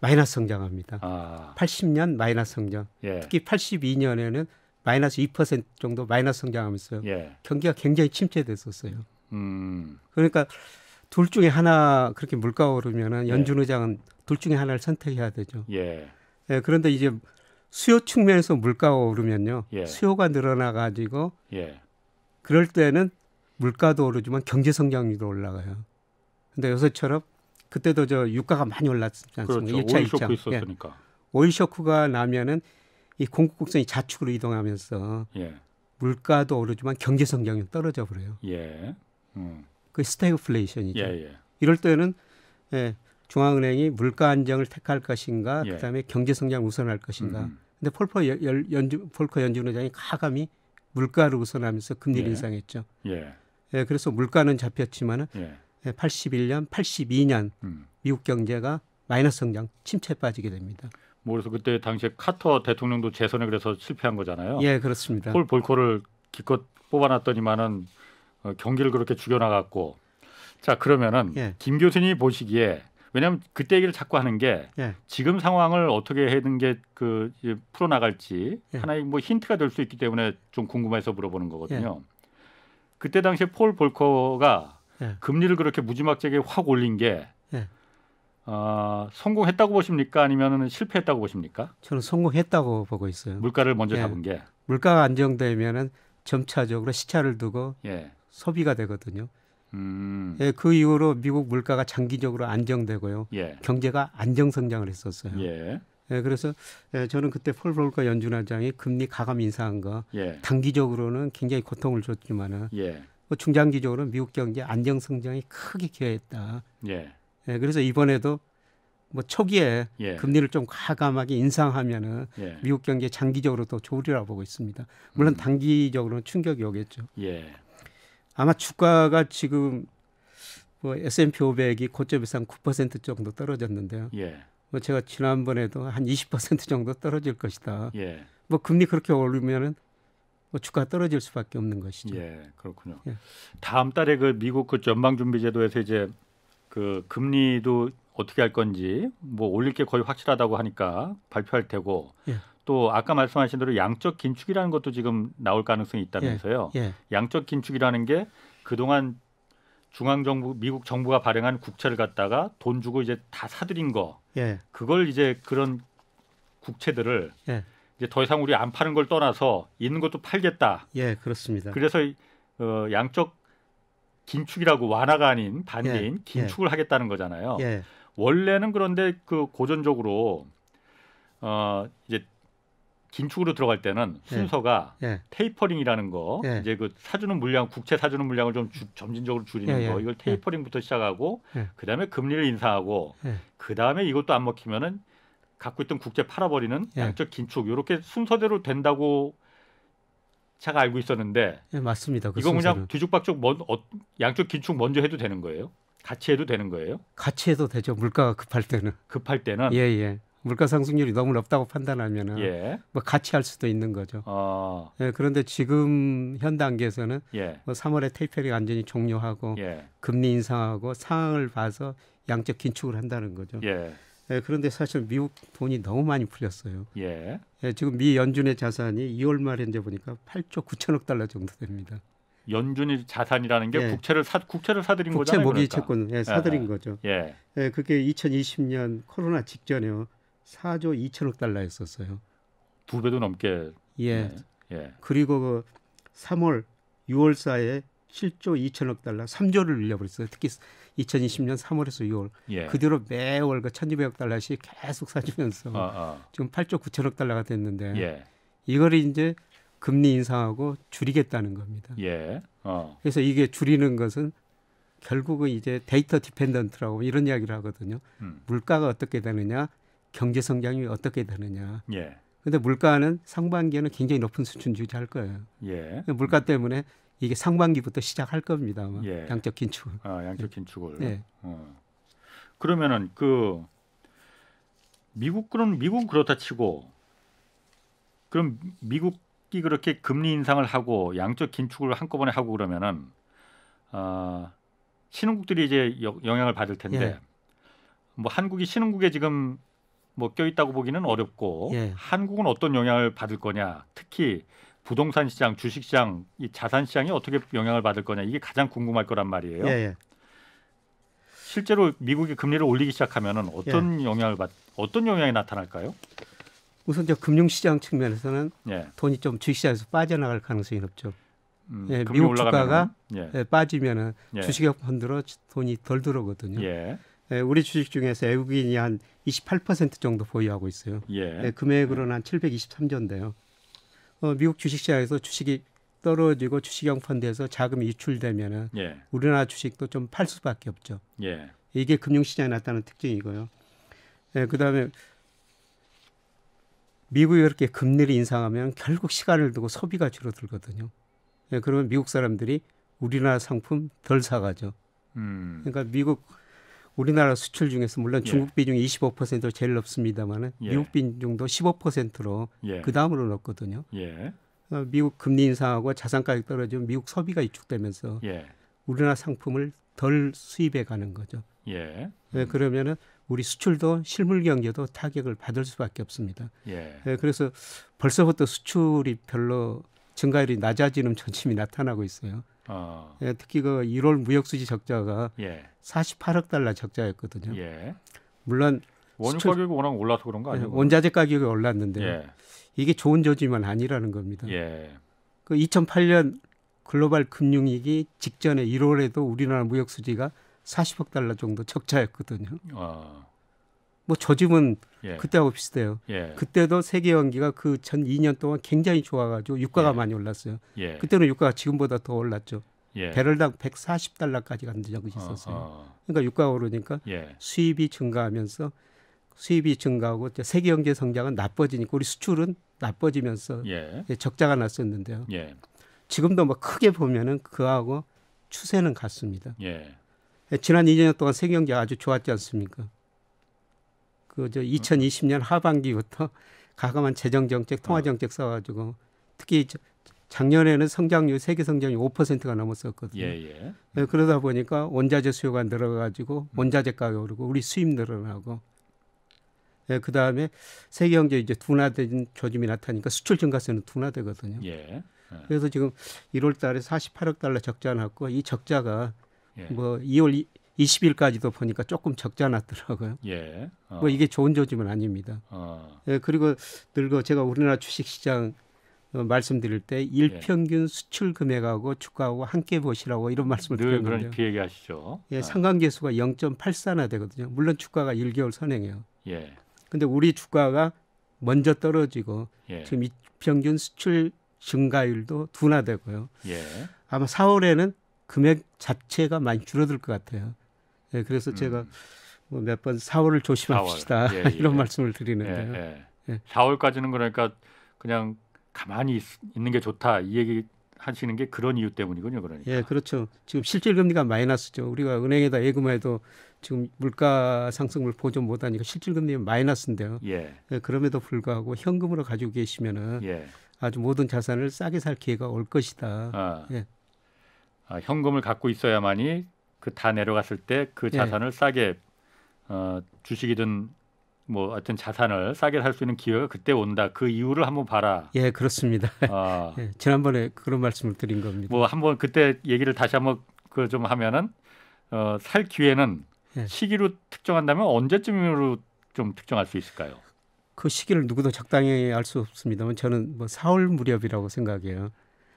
마이너스 성장합니다. 아. 80년 마이너스 성장. 예. 특히 82년에는 마이너스 2% 정도 마이너스 성장하면서 예. 경기가 굉장히 침체됐었어요. 음. 그러니까 둘 중에 하나 그렇게 물가 오르면은 예. 연준 의장은 둘 중에 하나를 선택해야 되죠. 예. 예 그런데 이제 수요 측면에서 물가가 오르면요. 예. 수요가 늘어나 가지고 예. 그럴 때는 물가도 오르지만 경제 성장률도 올라가요. 근데 요새처럼 그때도 저 유가가 많이 올랐지 않습니까? 그렇죠. 1차 오일 쇼 예. 오일 쇼크가 나면은 이 공급 곡선이 좌측으로 이동하면서 예. 물가도 오르지만 경제 성장률 떨어져 버려요. 예. 음. 그 스태그플레이션이죠. 예예. 예. 이럴 때는 예, 중앙은행이 물가 안정을 택할 것인가, 예. 그다음에 경제 성장 우선할 것인가. 음. 근데 폴커 연, 연준 폴커 연준 의장이 가감히 물가를 우선하면서 금리를 예. 인상했죠. 예. 예. 그래서 물가는 잡혔지만은 81년, 82년 음. 미국 경제가 마이너스 성장 침체에 빠지게 됩니다. 뭐 그래서 그때 당시에 카터 대통령도 재선에 그래서 실패한 거잖아요. 예, 그렇습니다. 폴 볼코를 기껏 뽑아놨더니만은 어, 경기를 그렇게 죽여나갔고 자 그러면은 예. 김 교수님이 보시기에 왜냐하면 그때 얘기를 자꾸 하는 게 예. 지금 상황을 어떻게 해는 게그 풀어 나갈지 예. 하나의 뭐 힌트가 될 수 있기 때문에 좀 궁금해서 물어보는 거거든요. 예. 그때 당시에 폴 볼커가 예. 금리를 그렇게 무지막지하게 확 올린 게 예. 어, 성공했다고 보십니까? 아니면 실패했다고 보십니까? 저는 성공했다고 보고 있어요. 물가를 먼저 예. 잡은 게. 물가가 안정되면은 점차적으로 시차를 두고 예. 소비가 되거든요. 음. 예, 그 이후로 미국 물가가 장기적으로 안정되고요. 예. 경제가 안정 성장을 했었어요. 예. 예, 그래서 예, 저는 그때 폴 볼커 연준원장이 금리 가감 인상한 거 예. 단기적으로는 굉장히 고통을 줬지만은 예. 그 중장기적으로는 미국 경제 안정 성장이 크게 기여했다. 예. 예, 그래서 이번에도 뭐 초기에 예. 금리를 좀 과감하게 인상하면은 예. 미국 경제 장기적으로 더 좋으리라 보고 있습니다. 물론 음. 단기적으로는 충격이 오겠죠. 예. 아마 주가가 지금 뭐 S&P 500이 고점에서 한 9% 정도 떨어졌는데요. 예. 뭐 제가 지난번에도 한 20% 정도 떨어질 것이다. 예. 뭐 금리 그렇게 오르면은 뭐 주가 떨어질 수밖에 없는 것이죠. 예, 그렇군요. 예. 다음 달에 그 미국 그 전망 준비 제도에서 이제 그 금리도 어떻게 할 건지 뭐 올릴 게 거의 확실하다고 하니까 발표할 테고 예. 또 아까 말씀하신 대로 양적 긴축이라는 것도 지금 나올 가능성이 있다면서요. 예. 예. 양적 긴축이라는 게 그동안 중앙 정부 미국 정부가 발행한 국채를 갖다가 돈 주고 이제 다 사들인 거. 예. 그걸 이제 그런 국채들을 예. 이제 더 이상 우리 안 파는 걸 떠나서 있는 것도 팔겠다. 예, 그렇습니다. 그래서 어, 양적 긴축이라고 완화가 아닌 반대인 예. 예. 긴축을 예. 하겠다는 거잖아요. 예. 원래는 그런데 그 고전적으로 어 이제 긴축으로 들어갈 때는 예. 순서가 예. 테이퍼링이라는 거 이제 그 사주는 물량 국채 사주는 물량을 좀 주, 점진적으로 줄이는 거 이걸 테이퍼링부터 시작하고 그다음에 금리를 인상하고 그다음에 이것도 안 먹히면은 갖고 있던 국채 팔아버리는 양적 긴축 이렇게 순서대로 된다고 차가 알고 있었는데 네, 맞습니다. 그 이거 그냥 뒤죽박죽 먼, 어, 양쪽 긴축 먼저 해도 되는 거예요? 같이 해도 되는 거예요? 같이 해도 되죠. 물가가 급할 때는. 급할 때는 예예. 예. 물가 상승률이 너무 높다고 판단하면은 예. 뭐 같이 할 수도 있는 거죠. 어. 예, 그런데 지금 현 단계에서는 예. 뭐 3월에 테이퍼링 완전히 종료하고 예. 금리 인상하고 상황을 봐서 양적 긴축을 한다는 거죠. 예. 예, 그런데 사실 미국 돈이 너무 많이 풀렸어요. 예. 예. 지금 미 연준의 자산이 2월 말에현제 보니까 8조 9천억 달러 정도 됩니다. 연준의 자산이라는 게 예. 국채를 사 국채를 사들인 국채 거잖아요. 국채 모기 그러니까. 채권 예, 사들인 예. 거죠. 예. 예. 그게 2020년 코로나 직전에요. 4조 2천억 달러였었어요. 두 배도 넘게. 예. 네. 예. 그리고 3월 그 6월 사이에 7조 2천억 달러, 3조를 늘려버렸어요. 특히 2020년 3월에서 6월 예. 그대로 매월 그 1,200억 달러씩 계속 사주면서 어, 어. 지금 8조 9천억 달러가 됐는데 예. 이거를 이제 금리 인상하고 줄이겠다는 겁니다. 예. 어. 그래서 이게 줄이는 것은 결국은 이제 데이터 디펜던트라고 이런 이야기를 하거든요. 음. 물가가 어떻게 되느냐, 경제 성장이 어떻게 되느냐. 그런데 예. 물가는 상반기에는 굉장히 높은 수준 유지할 거예요. 예. 물가 음. 때문에 이게 상반기부터 시작할 겁니다. 예. 양적 긴축. 아, 양적 긴축을. 네. 어. 그러면은 그 미국 그럼 미국 그렇다 치고 그럼 미국이 그렇게 금리 인상을 하고 양적 긴축을 한꺼번에 하고 그러면은 어, 신흥국들이 이제 영향을 받을 텐데 예. 뭐 한국이 신흥국에 지금 뭐 껴있다고 보기는 어렵고 예. 한국은 어떤 영향을 받을 거냐 특히 부동산 시장, 주식 시장, 이 자산 시장이 어떻게 영향을 받을 거냐 이게 가장 궁금할 거란 말이에요. 예, 예. 실제로 미국이 금리를 올리기 시작하면은 어떤 예. 영향을 받 어떤 영향이 나타날까요? 우선 저 금융 시장 측면에서는 예. 돈이 좀 주식 시장에서 빠져나갈 가능성이 높죠. 음, 예, 미국 주가가 예. 예, 빠지면은 주식에 펀드로 돈이 덜 들어오거든요. 예, 우리 주식 중에서 외국인이 한 28% 정도 보유하고 있어요. 예. 예, 금액으로는 예. 한 723조인데요. 어, 미국 주식시장에서 주식이 떨어지고 주식형 펀드에서 자금이 유출되면은 예. 우리나라 주식도 좀 팔 수밖에 없죠. 예. 이게 금융시장에 나타나는 특징이고요. 예, 그다음에 미국이 이렇게 금리를 인상하면 결국 시간을 두고 소비가 줄어들거든요. 예, 그러면 미국 사람들이 우리나라 상품 덜 사가죠. 음. 그러니까 미국 우리나라 수출 중에서 물론 예. 중국 비중이 25%로 제일 높습니다만은 예. 미국 비중도 15%로 예. 그 다음으로 높거든요. 예. 어, 미국 금리 인상하고 자산 가격 떨어지면 미국 소비가 위축되면서 예. 우리나라 상품을 덜 수입해 가는 거죠. 예. 네, 그러면은 우리 수출도 실물 경제도 타격을 받을 수밖에 없습니다. 예. 네, 그래서 벌써부터 수출이 별로 증가율이 낮아지는 전침이 나타나고 있어요. 어. 예, 특히 그 1월 무역수지 적자가 예. 48억 달러 적자였거든요. 예. 물론 원유 수출, 가격이 워낙 올라서 그런 거 예, 아니에요? 원자재 가격이 올랐는데 예. 이게 좋은 조짐은 아니라는 겁니다. 예. 그 2008년 글로벌 금융위기 직전에 1월에도 우리나라 무역수지가 40억 달러 정도 적자였거든요. 어. 뭐저 집은 예. 그때하고 비슷해요. 예. 그때도 세계 연기가 그전 2년 동안 굉장히 좋아가지고 유가가 예. 많이 올랐어요. 예. 그때는 유가가 지금보다 더 올랐죠. 예. 배럴당 140달러까지 간 적이 있었어요. 어허. 그러니까 유가가 오르니까 예. 수입이 증가하면서 수입이 증가하고 세계 경제 성장은 나빠지니까 우리 수출은 나빠지면서 적자가 났었는데요. 지금도 뭐 크게 보면은 그하고 추세는 같습니다. 지난 2년 동안 세계 경제가 아주 좋았지 않습니까? 그저 2020년 하반기부터 가감한 재정 정책, 통화 정책 써가지고 특히 작년에는 성장률 세계 성장률 5%가 넘었었거든요. 예, 예, 예. 그러다 보니까 원자재 수요가 늘어가지고 원자재 가격 오르고 우리 수입 늘어나고 예, 그 다음에 세계 경제 이제 둔화된 조짐이 나타나니까 수출 증가세는 둔화되거든요. 예. 예. 그래서 지금 1월달에 48억 달러 적자 났고 이 적자가 뭐 2월 20일까지도 보니까 조금 적지 않았더라고요. 예. 어. 뭐 이게 좋은 조짐은 아닙니다. 어. 예, 그리고 늘고 제가 우리나라 주식시장 어, 말씀드릴 때 일평균 예. 수출 금액하고 주가하고 함께 보시라고 이런 말씀을 드렸는데요. 그런 얘기 하시죠. 예, 어. 상관계수가 0.84나 되거든요. 물론 주가가 1개월 선행해요. 예. 근데 우리 주가가 먼저 떨어지고 예. 지금 일평균 수출 증가율도 둔화되고요. 예. 아마 4월에는 금액 자체가 많이 줄어들 것 같아요. 예, 그래서 음. 제가 뭐 몇번 4월을 조심합시다 4월. 예, 이런 예. 말씀을 드리는데요. 예, 4월까지는 예. 예. 그러니까 그냥 가만히 있, 있는 게 좋다 이 얘기 하시는 게 그런 이유 때문이군요, 그러니까. 예, 그렇죠. 지금 실질 금리가 마이너스죠. 우리가 은행에다 예금해도 지금 물가 상승을 보조 못하니까 실질 금리가 마이너스인데요. 예. 예. 그럼에도 불구하고 현금으로 가지고 계시면은 예. 아주 모든 자산을 싸게 살 기회가 올 것이다. 아. 예. 아, 현금을 갖고 있어야만이 그다 내려갔을 때그 예. 자산을 예. 싸게 어, 주식이든 뭐 어떤 자산을 싸게 살 수 있는 기회가 그때 온다. 그 이유를 한번 봐라. 예, 그렇습니다. 아, 예, 지난번에 그런 말씀을 드린 겁니다. 뭐 한번 그때 얘기를 다시 한번 그 좀 하면은 어, 살 기회는 예. 시기로 특정한다면 언제쯤으로 좀 특정할 수 있을까요? 그 시기를 누구도 적당히 알수 없습니다만 저는 뭐 4월 무렵이라고 생각해요.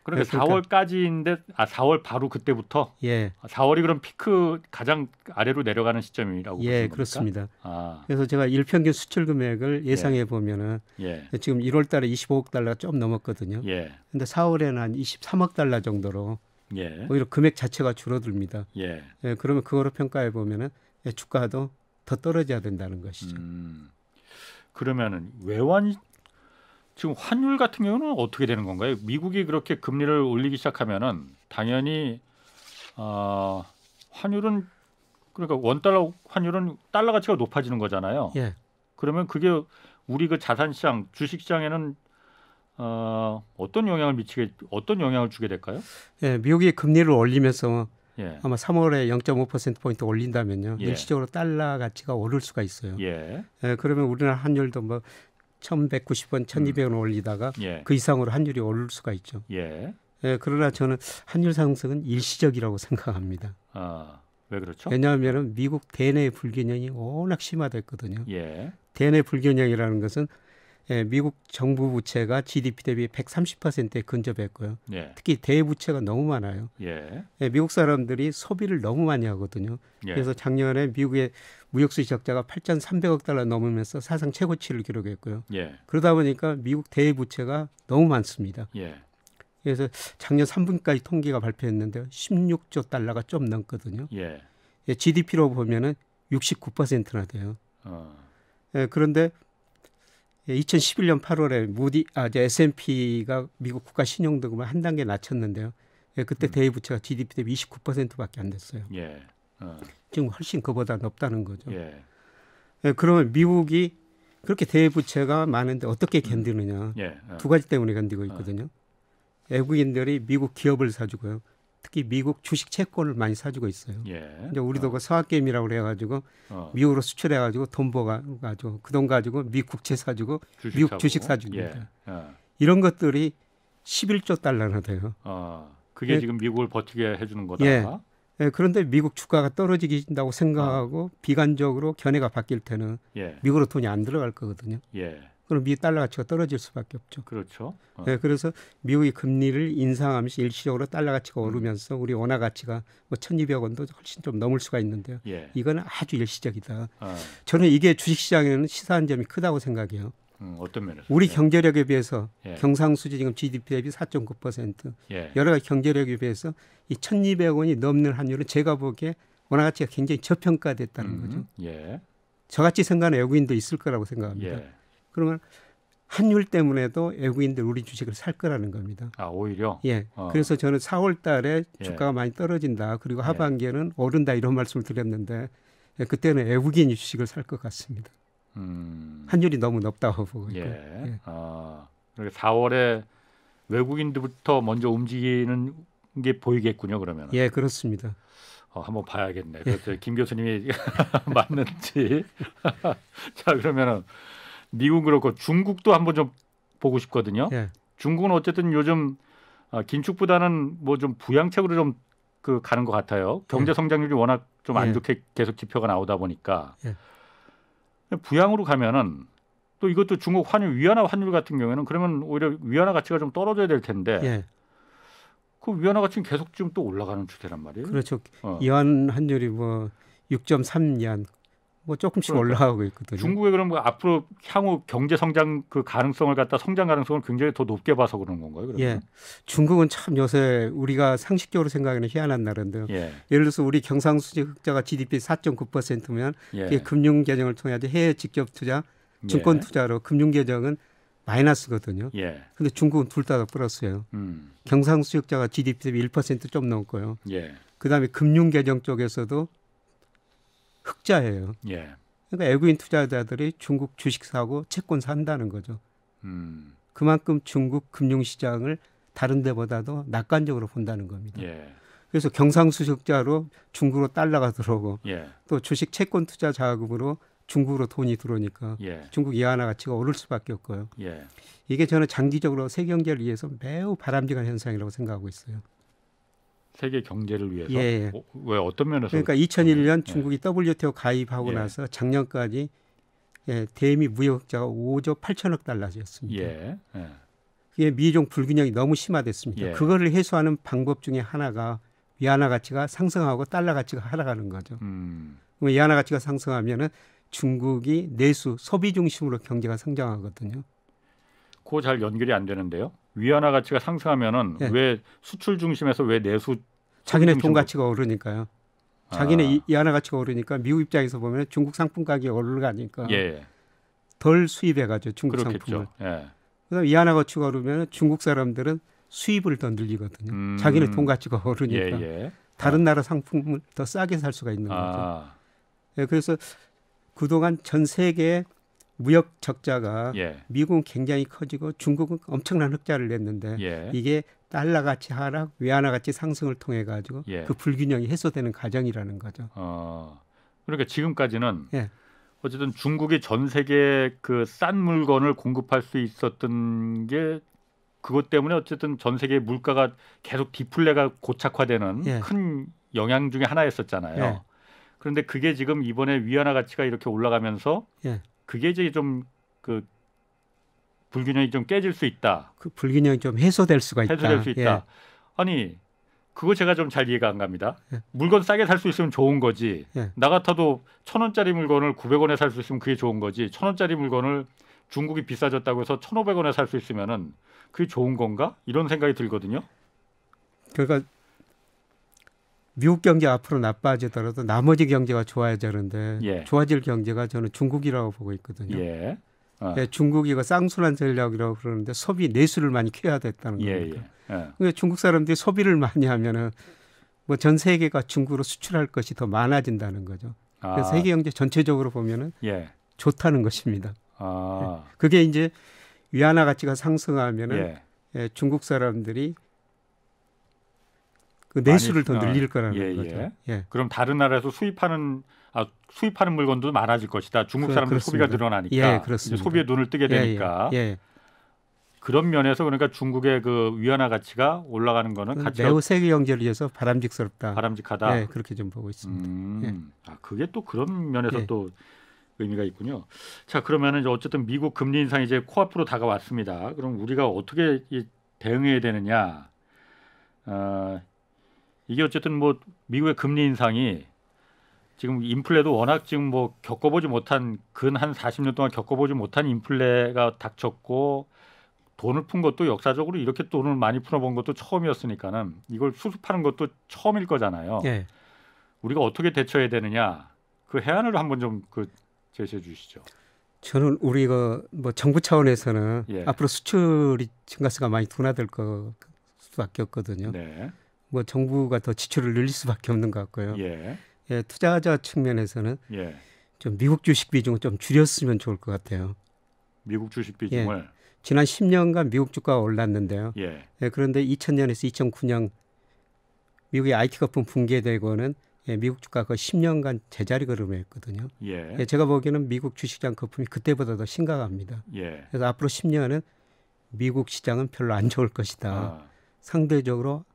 그러니까 그렇까 4월까지인데 아 4월 바로 그때부터 예. 4월이 그럼 피크 가장 아래로 내려가는 시점이라고 예, 그렇습니다. 아. 그래서 제가 일평균 수출 금액을 예. 예상해 보면은 예. 지금 1월 달에 25억 달러가 좀 넘었거든요. 예. 근데 4월에는 한 23억 달러 정도로 예. 오히려 금액 자체가 줄어듭니다. 예. 예 그러면 그거로 평가해 보면은 주가도 더 떨어져야 된다는 것이죠. 음. 그러면은 외환 지금 환율 같은 경우는 어떻게 되는 건가요? 미국이 그렇게 금리를 올리기 시작하면은 당연히 어, 환율은 그러니까 원 달러 환율은 달러 가치가 높아지는 거잖아요. 예. 그러면 그게 우리 그 자산 시장, 주식 시장에는 어, 어떤 영향을 미치게 어떤 영향을 주게 될까요? 예, 미국이 금리를 올리면서 예. 아마 3월에 0.5% 포인트 올린다면요. 예. 일시적으로 달러 가치가 오를 수가 있어요. 예. 예 그러면 우리나라 환율도 뭐 1190원, 1200원 음. 올리다가 예. 그 이상으로 환율이 오를 수가 있죠. 예. 예. 그러나 저는 환율 상승은 일시적이라고 생각합니다. 아, 왜 그렇죠? 왜냐하면 미국 대내 불균형이 워낙 심화됐거든요. 예. 대내 불균형이라는 것은 예, 미국 정부 부채가 GDP 대비 130%에 근접했고요. 예. 특히 대부채가 너무 많아요. 예. 예. 미국 사람들이 소비를 너무 많이 하거든요. 예. 그래서 작년에 미국의 무역수지 적자가 8,300억 달러 넘으면서 사상 최고치를 기록했고요. 예. 그러다 보니까 미국 대부채가 너무 많습니다. 예. 그래서 작년 3분까지 통계가 발표했는데 16조 달러가 좀 넘거든요. 예. GDP로 예, 보면은 69%나 돼요. 어. 예, 그런데 2011년 예, 8월에 무디 아 이제 S&P가 미국 국가 신용 등급을 한 단계 낮췄는데요. 예, 그때 음. 대외 부채가 GDP 대비 29%밖에 안 됐어요. 예. 어. 지금 훨씬 그보다 높다는 거죠. 예. 예 그러면 미국이 그렇게 대외 부채가 많은데 어떻게 음. 견디느냐? 음. 예. 어. 두 가지 때문에 견디고 어. 있거든요. 어. 외국인들이 미국 기업을 사주고요. 특히 미국 주식 채권을 많이 사주고 있어요. 예. 이제 우리도 어. 그 서학개미라고 그래가지고 어. 미국으로 수출해가지고 돈 버가지고 그 돈 가지고 미 국채 사주고 주식 미국 사고. 주식 사줍니다. 예. 어. 이런 것들이 11조 달러나 돼요. 아, 그게 예. 지금 미국을 버티게 해주는 거다. 예. 예. 그런데 미국 주가가 떨어지긴다고 생각하고 어. 비관적으로 견해가 바뀔 때는 예. 미국으로 돈이 안 들어갈 거거든요. 예. 그럼 미 달러 가치가 떨어질 수밖에 없죠. 그렇죠. 어. 네, 그래서 미국이 금리를 인상하면서 일시적으로 달러 가치가 오르면서 우리 원화 가치가 뭐1,200 원도 훨씬 좀 넘을 수가 있는데요. 예. 이건 아주 일시적이다. 어. 저는 이게 주식시장에는 시사한 점이 크다고 생각해요. 음, 어떤 면에서? 우리 예. 경제력에 비해서 예. 경상수지 지금 GDP 대비 4.9% 예. 여러 가지 경제력에 비해서 이 1,200원이 넘는 환율은 제가 보기에 원화 가치가 굉장히 저평가됐다는 음, 거죠. 예. 저같이 생각하는 외국인도 있을 거라고 생각합니다. 예. 그러면 환율 때문에도 외국인들 우리 주식을 살 거라는 겁니다. 아 오히려. 예. 어. 그래서 저는 4월달에 예. 주가가 예. 많이 떨어진다. 그리고 예. 하반기에는 예. 오른다 이런 말씀을 드렸는데 예, 그때는 외국인 주식을 살 것 같습니다. 음. 환율이 너무 높다고 보고. 예. 예. 아 4월에 그러니까 외국인들부터 먼저 움직이는 게 보이겠군요. 그러면. 예, 그렇습니다. 어, 한번 봐야겠네. 예. 김 교수님이 맞는지. 자 그러면은. 미국 그렇고 중국도 한번 좀 보고 싶거든요. 예. 중국은 어쨌든 요즘 아, 긴축보다는 뭐 좀 부양책으로 좀그 가는 것 같아요. 경제 예. 성장률이 워낙 좀안 예. 좋게 계속 지표가 나오다 보니까 예. 부양으로 가면은 또 이것도 중국 환율 위안화 환율 같은 경우에는 그러면 오히려 위안화 가치가 좀 떨어져야 될 텐데 그 위안화 가치는 계속 지금 또 올라가는 추세란 말이에요. 그렇죠. 어. 이완 환율이 뭐 6.3년 뭐 조금씩 그러니까. 올라가고 있거든요. 중국의 그럼 뭐 그 앞으로 향후 경제 성장 그 가능성을 갖다 성장 가능성을 굉장히 더 높게 봐서 그런 건가요? 그러면? 예. 중국은 참 요새 우리가 상식적으로 생각하는 희한한 나라인데요. 예. 예를 들어서 우리 경상수지 흑자가 GDP 4.9%면 예. 그게 금융 개정을 통해 해외 직접 투자, 예. 증권 예. 투자로 금융 개정은 마이너스거든요. 예. 근데 중국은 둘다 플러스예요. 음. 경상수지 흑자가 GDP 대비 1%좀 넘고요. 예. 그다음에 금융 개정 쪽에서도 흑자예요. 예. 그러니까 외국인 투자자들이 중국 주식 사고 채권 산다는 거죠. 음. 그만큼 중국 금융시장을 다른 데보다도 낙관적으로 본다는 겁니다. 예. 그래서 경상수적자로 중국으로 달러가 들어오고 예. 또 주식 채권 투자 자금으로 중국으로 돈이 들어오니까 예. 중국 이하나 가치가 오를 수밖에 없고요. 예. 이게 저는 장기적으로 세 경제를 위해서 매우 바람직한 현상이라고 생각하고 있어요. 세계 경제를 위해서 예, 예. 어, 왜 어떤 면에서 그러니까 2001년 중국이 WTO 가입하고 예. 나서 작년까지 예, 대미 무역 흑자가 5조 8천억 달러였습니다. 예. 예. 그게 미종 불균형이 너무 심화됐습니다. 예. 그거를 해소하는 방법 중에 하나가 위안화 가치가 상승하고 달러 가치가 하락하는 거죠. 음. 그럼 위안화 가치가 상승하면은 중국이 내수 소비 중심으로 경제가 성장하거든요. 그거 잘 연결이 안 되는데요. 위안화 가치가 상승하면은 예. 왜 수출 중심에서 왜 내수 자기네 돈 가치가 오르니까요. 자기네 아. 위안화 가치가 오르니까 미국 입장에서 보면 중국 상품 가격이 오르가니까 예. 덜 수입해가죠 중국 그렇겠죠. 상품을. 예. 그다음 위안화 가치가 오르면 중국 사람들은 수입을 더 늘리거든요. 음. 자기네 돈 가치가 오르니까 예, 예. 다른 나라 상품을 더 싸게 살 수가 있는 아. 거죠. 아. 예, 그래서 그동안 전 세계 무역 적자가 예. 미국은 굉장히 커지고 중국은 엄청난 흑자를 냈는데 예. 이게 달러 가치 하락, 외환화 가치 상승을 통해 가지고 예. 그 불균형이 해소되는 과정이라는 거죠. 어, 그러니까 지금까지는 예. 어쨌든 중국이 전 세계 그싼 물건을 공급할 수 있었던 게 그것 때문에 어쨌든 전 세계 물가가 계속 디플레가 고착화되는 예. 큰 영향 중에 하나였었잖아요. 예. 그런데 그게 지금 이번에 위안화 가치가 이렇게 올라가면서 그게 이제 좀 그 불균형이 좀 깨질 수 있다. 그 불균형이 좀 해소될 수가 있다. 해소될 수 있다. 예. 아니 그거 제가 좀 잘 이해가 안 갑니다. 예. 물건 싸게 살 수 있으면 좋은 거지. 예. 나 같아도 천 원짜리 물건을 구백 원에 살 수 있으면 그게 좋은 거지. 천 원짜리 물건을 중국이 비싸졌다고 해서 천오백 원에 살 수 있으면은 그게 좋은 건가? 이런 생각이 들거든요. 그러니까 미국 경제 앞으로 나빠지더라도 나머지 경제가 좋아야되는데 예. 좋아질 경제가 저는 중국이라고 보고 있거든요. 예. 어. 예, 중국이 이거 쌍순환 전략이라고 그러는데 소비 내수를 많이 켜야 됐다는 예, 겁니다. 예, 예. 그러니까 중국 사람들이 소비를 많이 하면은 뭐 전 세계가 중국으로 수출할 것이 더 많아진다는 거죠. 아. 세계 경제 전체적으로 보면은 예. 좋다는 것입니다. 아. 예. 그게 이제 위안화 가치가 상승하면은 중국 사람들이 그 내수를 더 아, 늘릴 거라는 예, 거죠. 예. 예. 그럼 다른 나라에서 수입하는 아, 수입하는 물건도 많아질 것이다. 중국 그, 사람들 소비가 늘어나니까 예, 소비에 눈을 뜨게 예, 되니까 그런 면에서 그러니까 중국의 그 위안화 가치가 올라가는 거는 가 매우 세계 경제를 위해서 바람직스럽다. 바람직하다. 예, 그렇게 좀 보고 있습니다. 음, 예. 아, 그게 또 그런 면에서 예. 또 의미가 있군요. 자, 그러면은 이제 어쨌든 미국 금리 인상 이제 코앞으로 다가왔습니다. 그럼 우리가 어떻게 대응해야 되느냐? 어, 이게 어쨌든 뭐 미국의 금리 인상이 지금 인플레도 워낙 지금 뭐 겪어보지 못한 근 한 40년 동안 겪어보지 못한 인플레가 닥쳤고 돈을 푼 것도 역사적으로 이렇게 돈을 많이 풀어본 것도 처음이었으니까는 이걸 수습하는 것도 처음일 거잖아요. 예. 우리가 어떻게 대처해야 되느냐 그 해안을 한번 좀 그 제시해 주시죠. 저는 우리가 그 뭐 정부 차원에서는 예. 앞으로 수출이 증가세가 많이 둔화될 것 수밖에 없거든요. 네. 뭐 정부가 더 지출을 늘릴 수밖에 없는 것 같고요. 예. 예 투자자 측면에서는 예. 좀 미국 주식 비중을 좀 줄였으면 좋을 것 같아요. 미국 주식 비중을 예, 지난 10년간 미국 주가가 올랐는데요. 예. 예, 그런데 2000년에서 2009년 미국의 IT 거품 붕괴되고는 예, 미국 주가가 10년간 제자리 걸음했거든요. 예. 예. 제가 보기에는 미국 주식장 거품이 그때보다 더 심각합니다. 예. 그래서 앞으로 10년은 미국 시장은 별로 안 좋을 것이다. 아. 상대적으로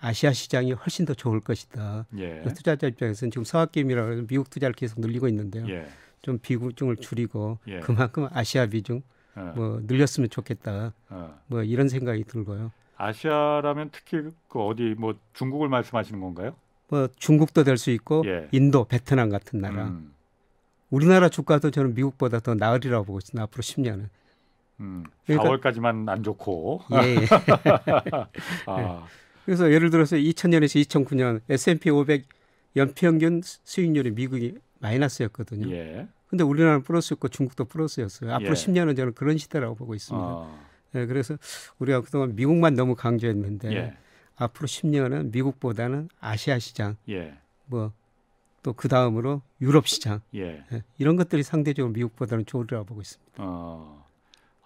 아시아 시장이 훨씬 더 좋을 것이다. 예. 투자자 입장에서는 지금 서학기금라고 해서 미국 투자를 계속 늘리고 있는데요. 예. 좀 비중을 줄이고 예. 그만큼 아시아 비중 어. 뭐 늘렸으면 좋겠다. 어. 뭐 이런 생각이 들고요. 아시아라면 특히 그 어디 뭐 중국을 말씀하시는 건가요? 뭐 중국도 될 수 있고 예. 인도, 베트남 같은 나라. 음. 우리나라 주가도 저는 미국보다 더 나으리라고 보고 있습니다. 앞으로 10년은. 음, 4월까지만 그러니까, 안 좋고. 예. 예. 아. 예. 그래서 예를 들어서 2000년에서 2009년 S&P 500 연평균 수익률이 미국이 마이너스였거든요. 예. 근데 우리나라는 플러스였고 중국도 플러스였어요. 앞으로 예. 10년은 저는 그런 시대라고 보고 있습니다. 어. 예, 그래서 우리가 그동안 미국만 너무 강조했는데 예. 앞으로 10년은 미국보다는 아시아 시장, 예. 뭐또 그 다음으로 유럽 시장 예. 예, 이런 것들이 상대적으로 미국보다는 좋으리라고 보고 있습니다. 어.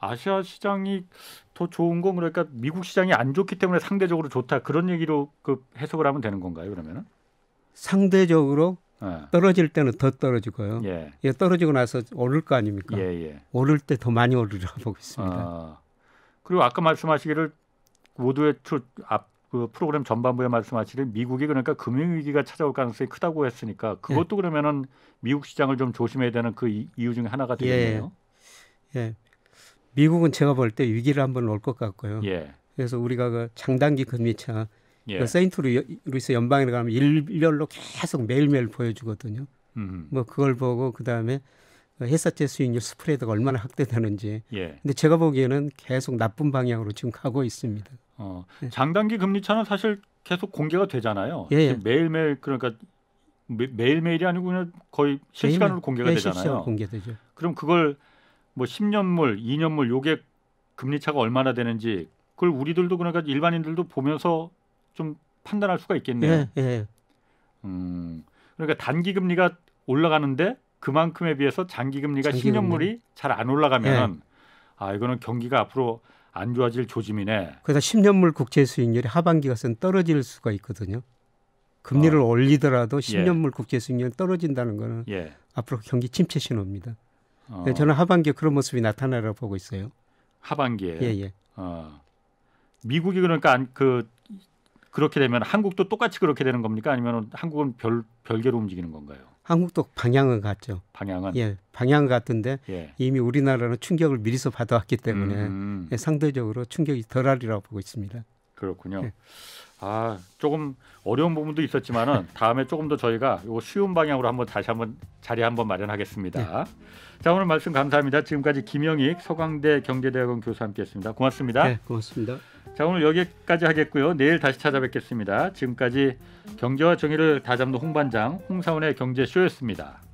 아시아 시장이 더 좋은 건 그러니까 미국 시장이 안 좋기 때문에 상대적으로 좋다 그런 얘기로 그 해석을 하면 되는 건가요 그러면은? 상대적으로 네. 떨어질 때는 더 떨어지고요. 예. 예. 떨어지고 나서 오를 거 아닙니까? 예, 예. 오를 때 더 많이 오르라 보고 있습니다. 아, 그리고 아까 말씀하시기를 모두의 앞그 프로그램 전반부에 말씀하시길 미국이 그러니까 금융 위기가 찾아올 가능성이 크다고 했으니까 그것도 예. 그러면은 미국 시장을 좀 조심해야 되는 그 이유 중에 하나가 예. 되겠네요. 예. 미국은 제가 볼 때 위기를 한번 올 것 같고요. 예. 그래서 우리가 그 장단기 금리차 예. 그 세인트루이스 연방에 가면 일렬로 계속 매일매일 보여주거든요. 음. 뭐 그걸 보고 그 다음에 회사채 수익률 스프레드가 얼마나 확대되는지. 예. 근데 제가 보기에는 계속 나쁜 방향으로 지금 가고 있습니다. 어, 예. 장단기 금리차는 사실 계속 공개가 되잖아요. 예. 예. 매일매일 그러니까 매, 일매일이 아니고 그냥 거의 실시간으로 매일매일, 공개가 네, 되잖아요. 실시간 공개되죠. 그럼 그걸 뭐 10년물, 2년물 요게 금리 차가 얼마나 되는지 그걸 우리들도 그러니까 일반인들도 보면서 좀 판단할 수가 있겠네요. 예, 예. 음, 그러니까 단기 금리가 올라가는데 그만큼에 비해서 장기 금리가 장기 10년물이 잘 안 올라가면 예. 아 이거는 경기가 앞으로 안 좋아질 조짐이네. 그래서 10년물 국채 수익률이 하반기 가서 떨어질 수가 있거든요. 금리를 어. 올리더라도 10년물 예. 국채 수익률이 떨어진다는 거는 예. 앞으로 경기 침체 신호입니다. 어. 네, 저는 하반기에 그런 모습이 나타나라고 보고 있어요. 하반기에. 예, 예. 어. 미국이 그러니까 그 그렇게 되면 한국도 똑같이 그렇게 되는 겁니까? 아니면 한국은 별 별개로 움직이는 건가요? 한국도 방향은 같죠. 방향은 예, 방향 같은데 예. 이미 우리나라는 충격을 미리서 받아왔기 때문에 음. 예, 상대적으로 충격이 덜하리라고 보고 있습니다. 그렇군요. 예. 아 조금 어려운 부분도 있었지만은 다음에 조금 더 저희가 요 쉬운 방향으로 한번 다시 한번 자리 한번 마련하겠습니다. 네. 자 오늘 말씀 감사합니다. 지금까지 김영익 서강대 경제대학원 교수 함께했습니다. 고맙습니다. 네, 고맙습니다. 자 오늘 여기까지 하겠고요. 내일 다시 찾아뵙겠습니다. 지금까지 경제와 정의를 다잡는 홍반장 홍사원의 경제쇼였습니다.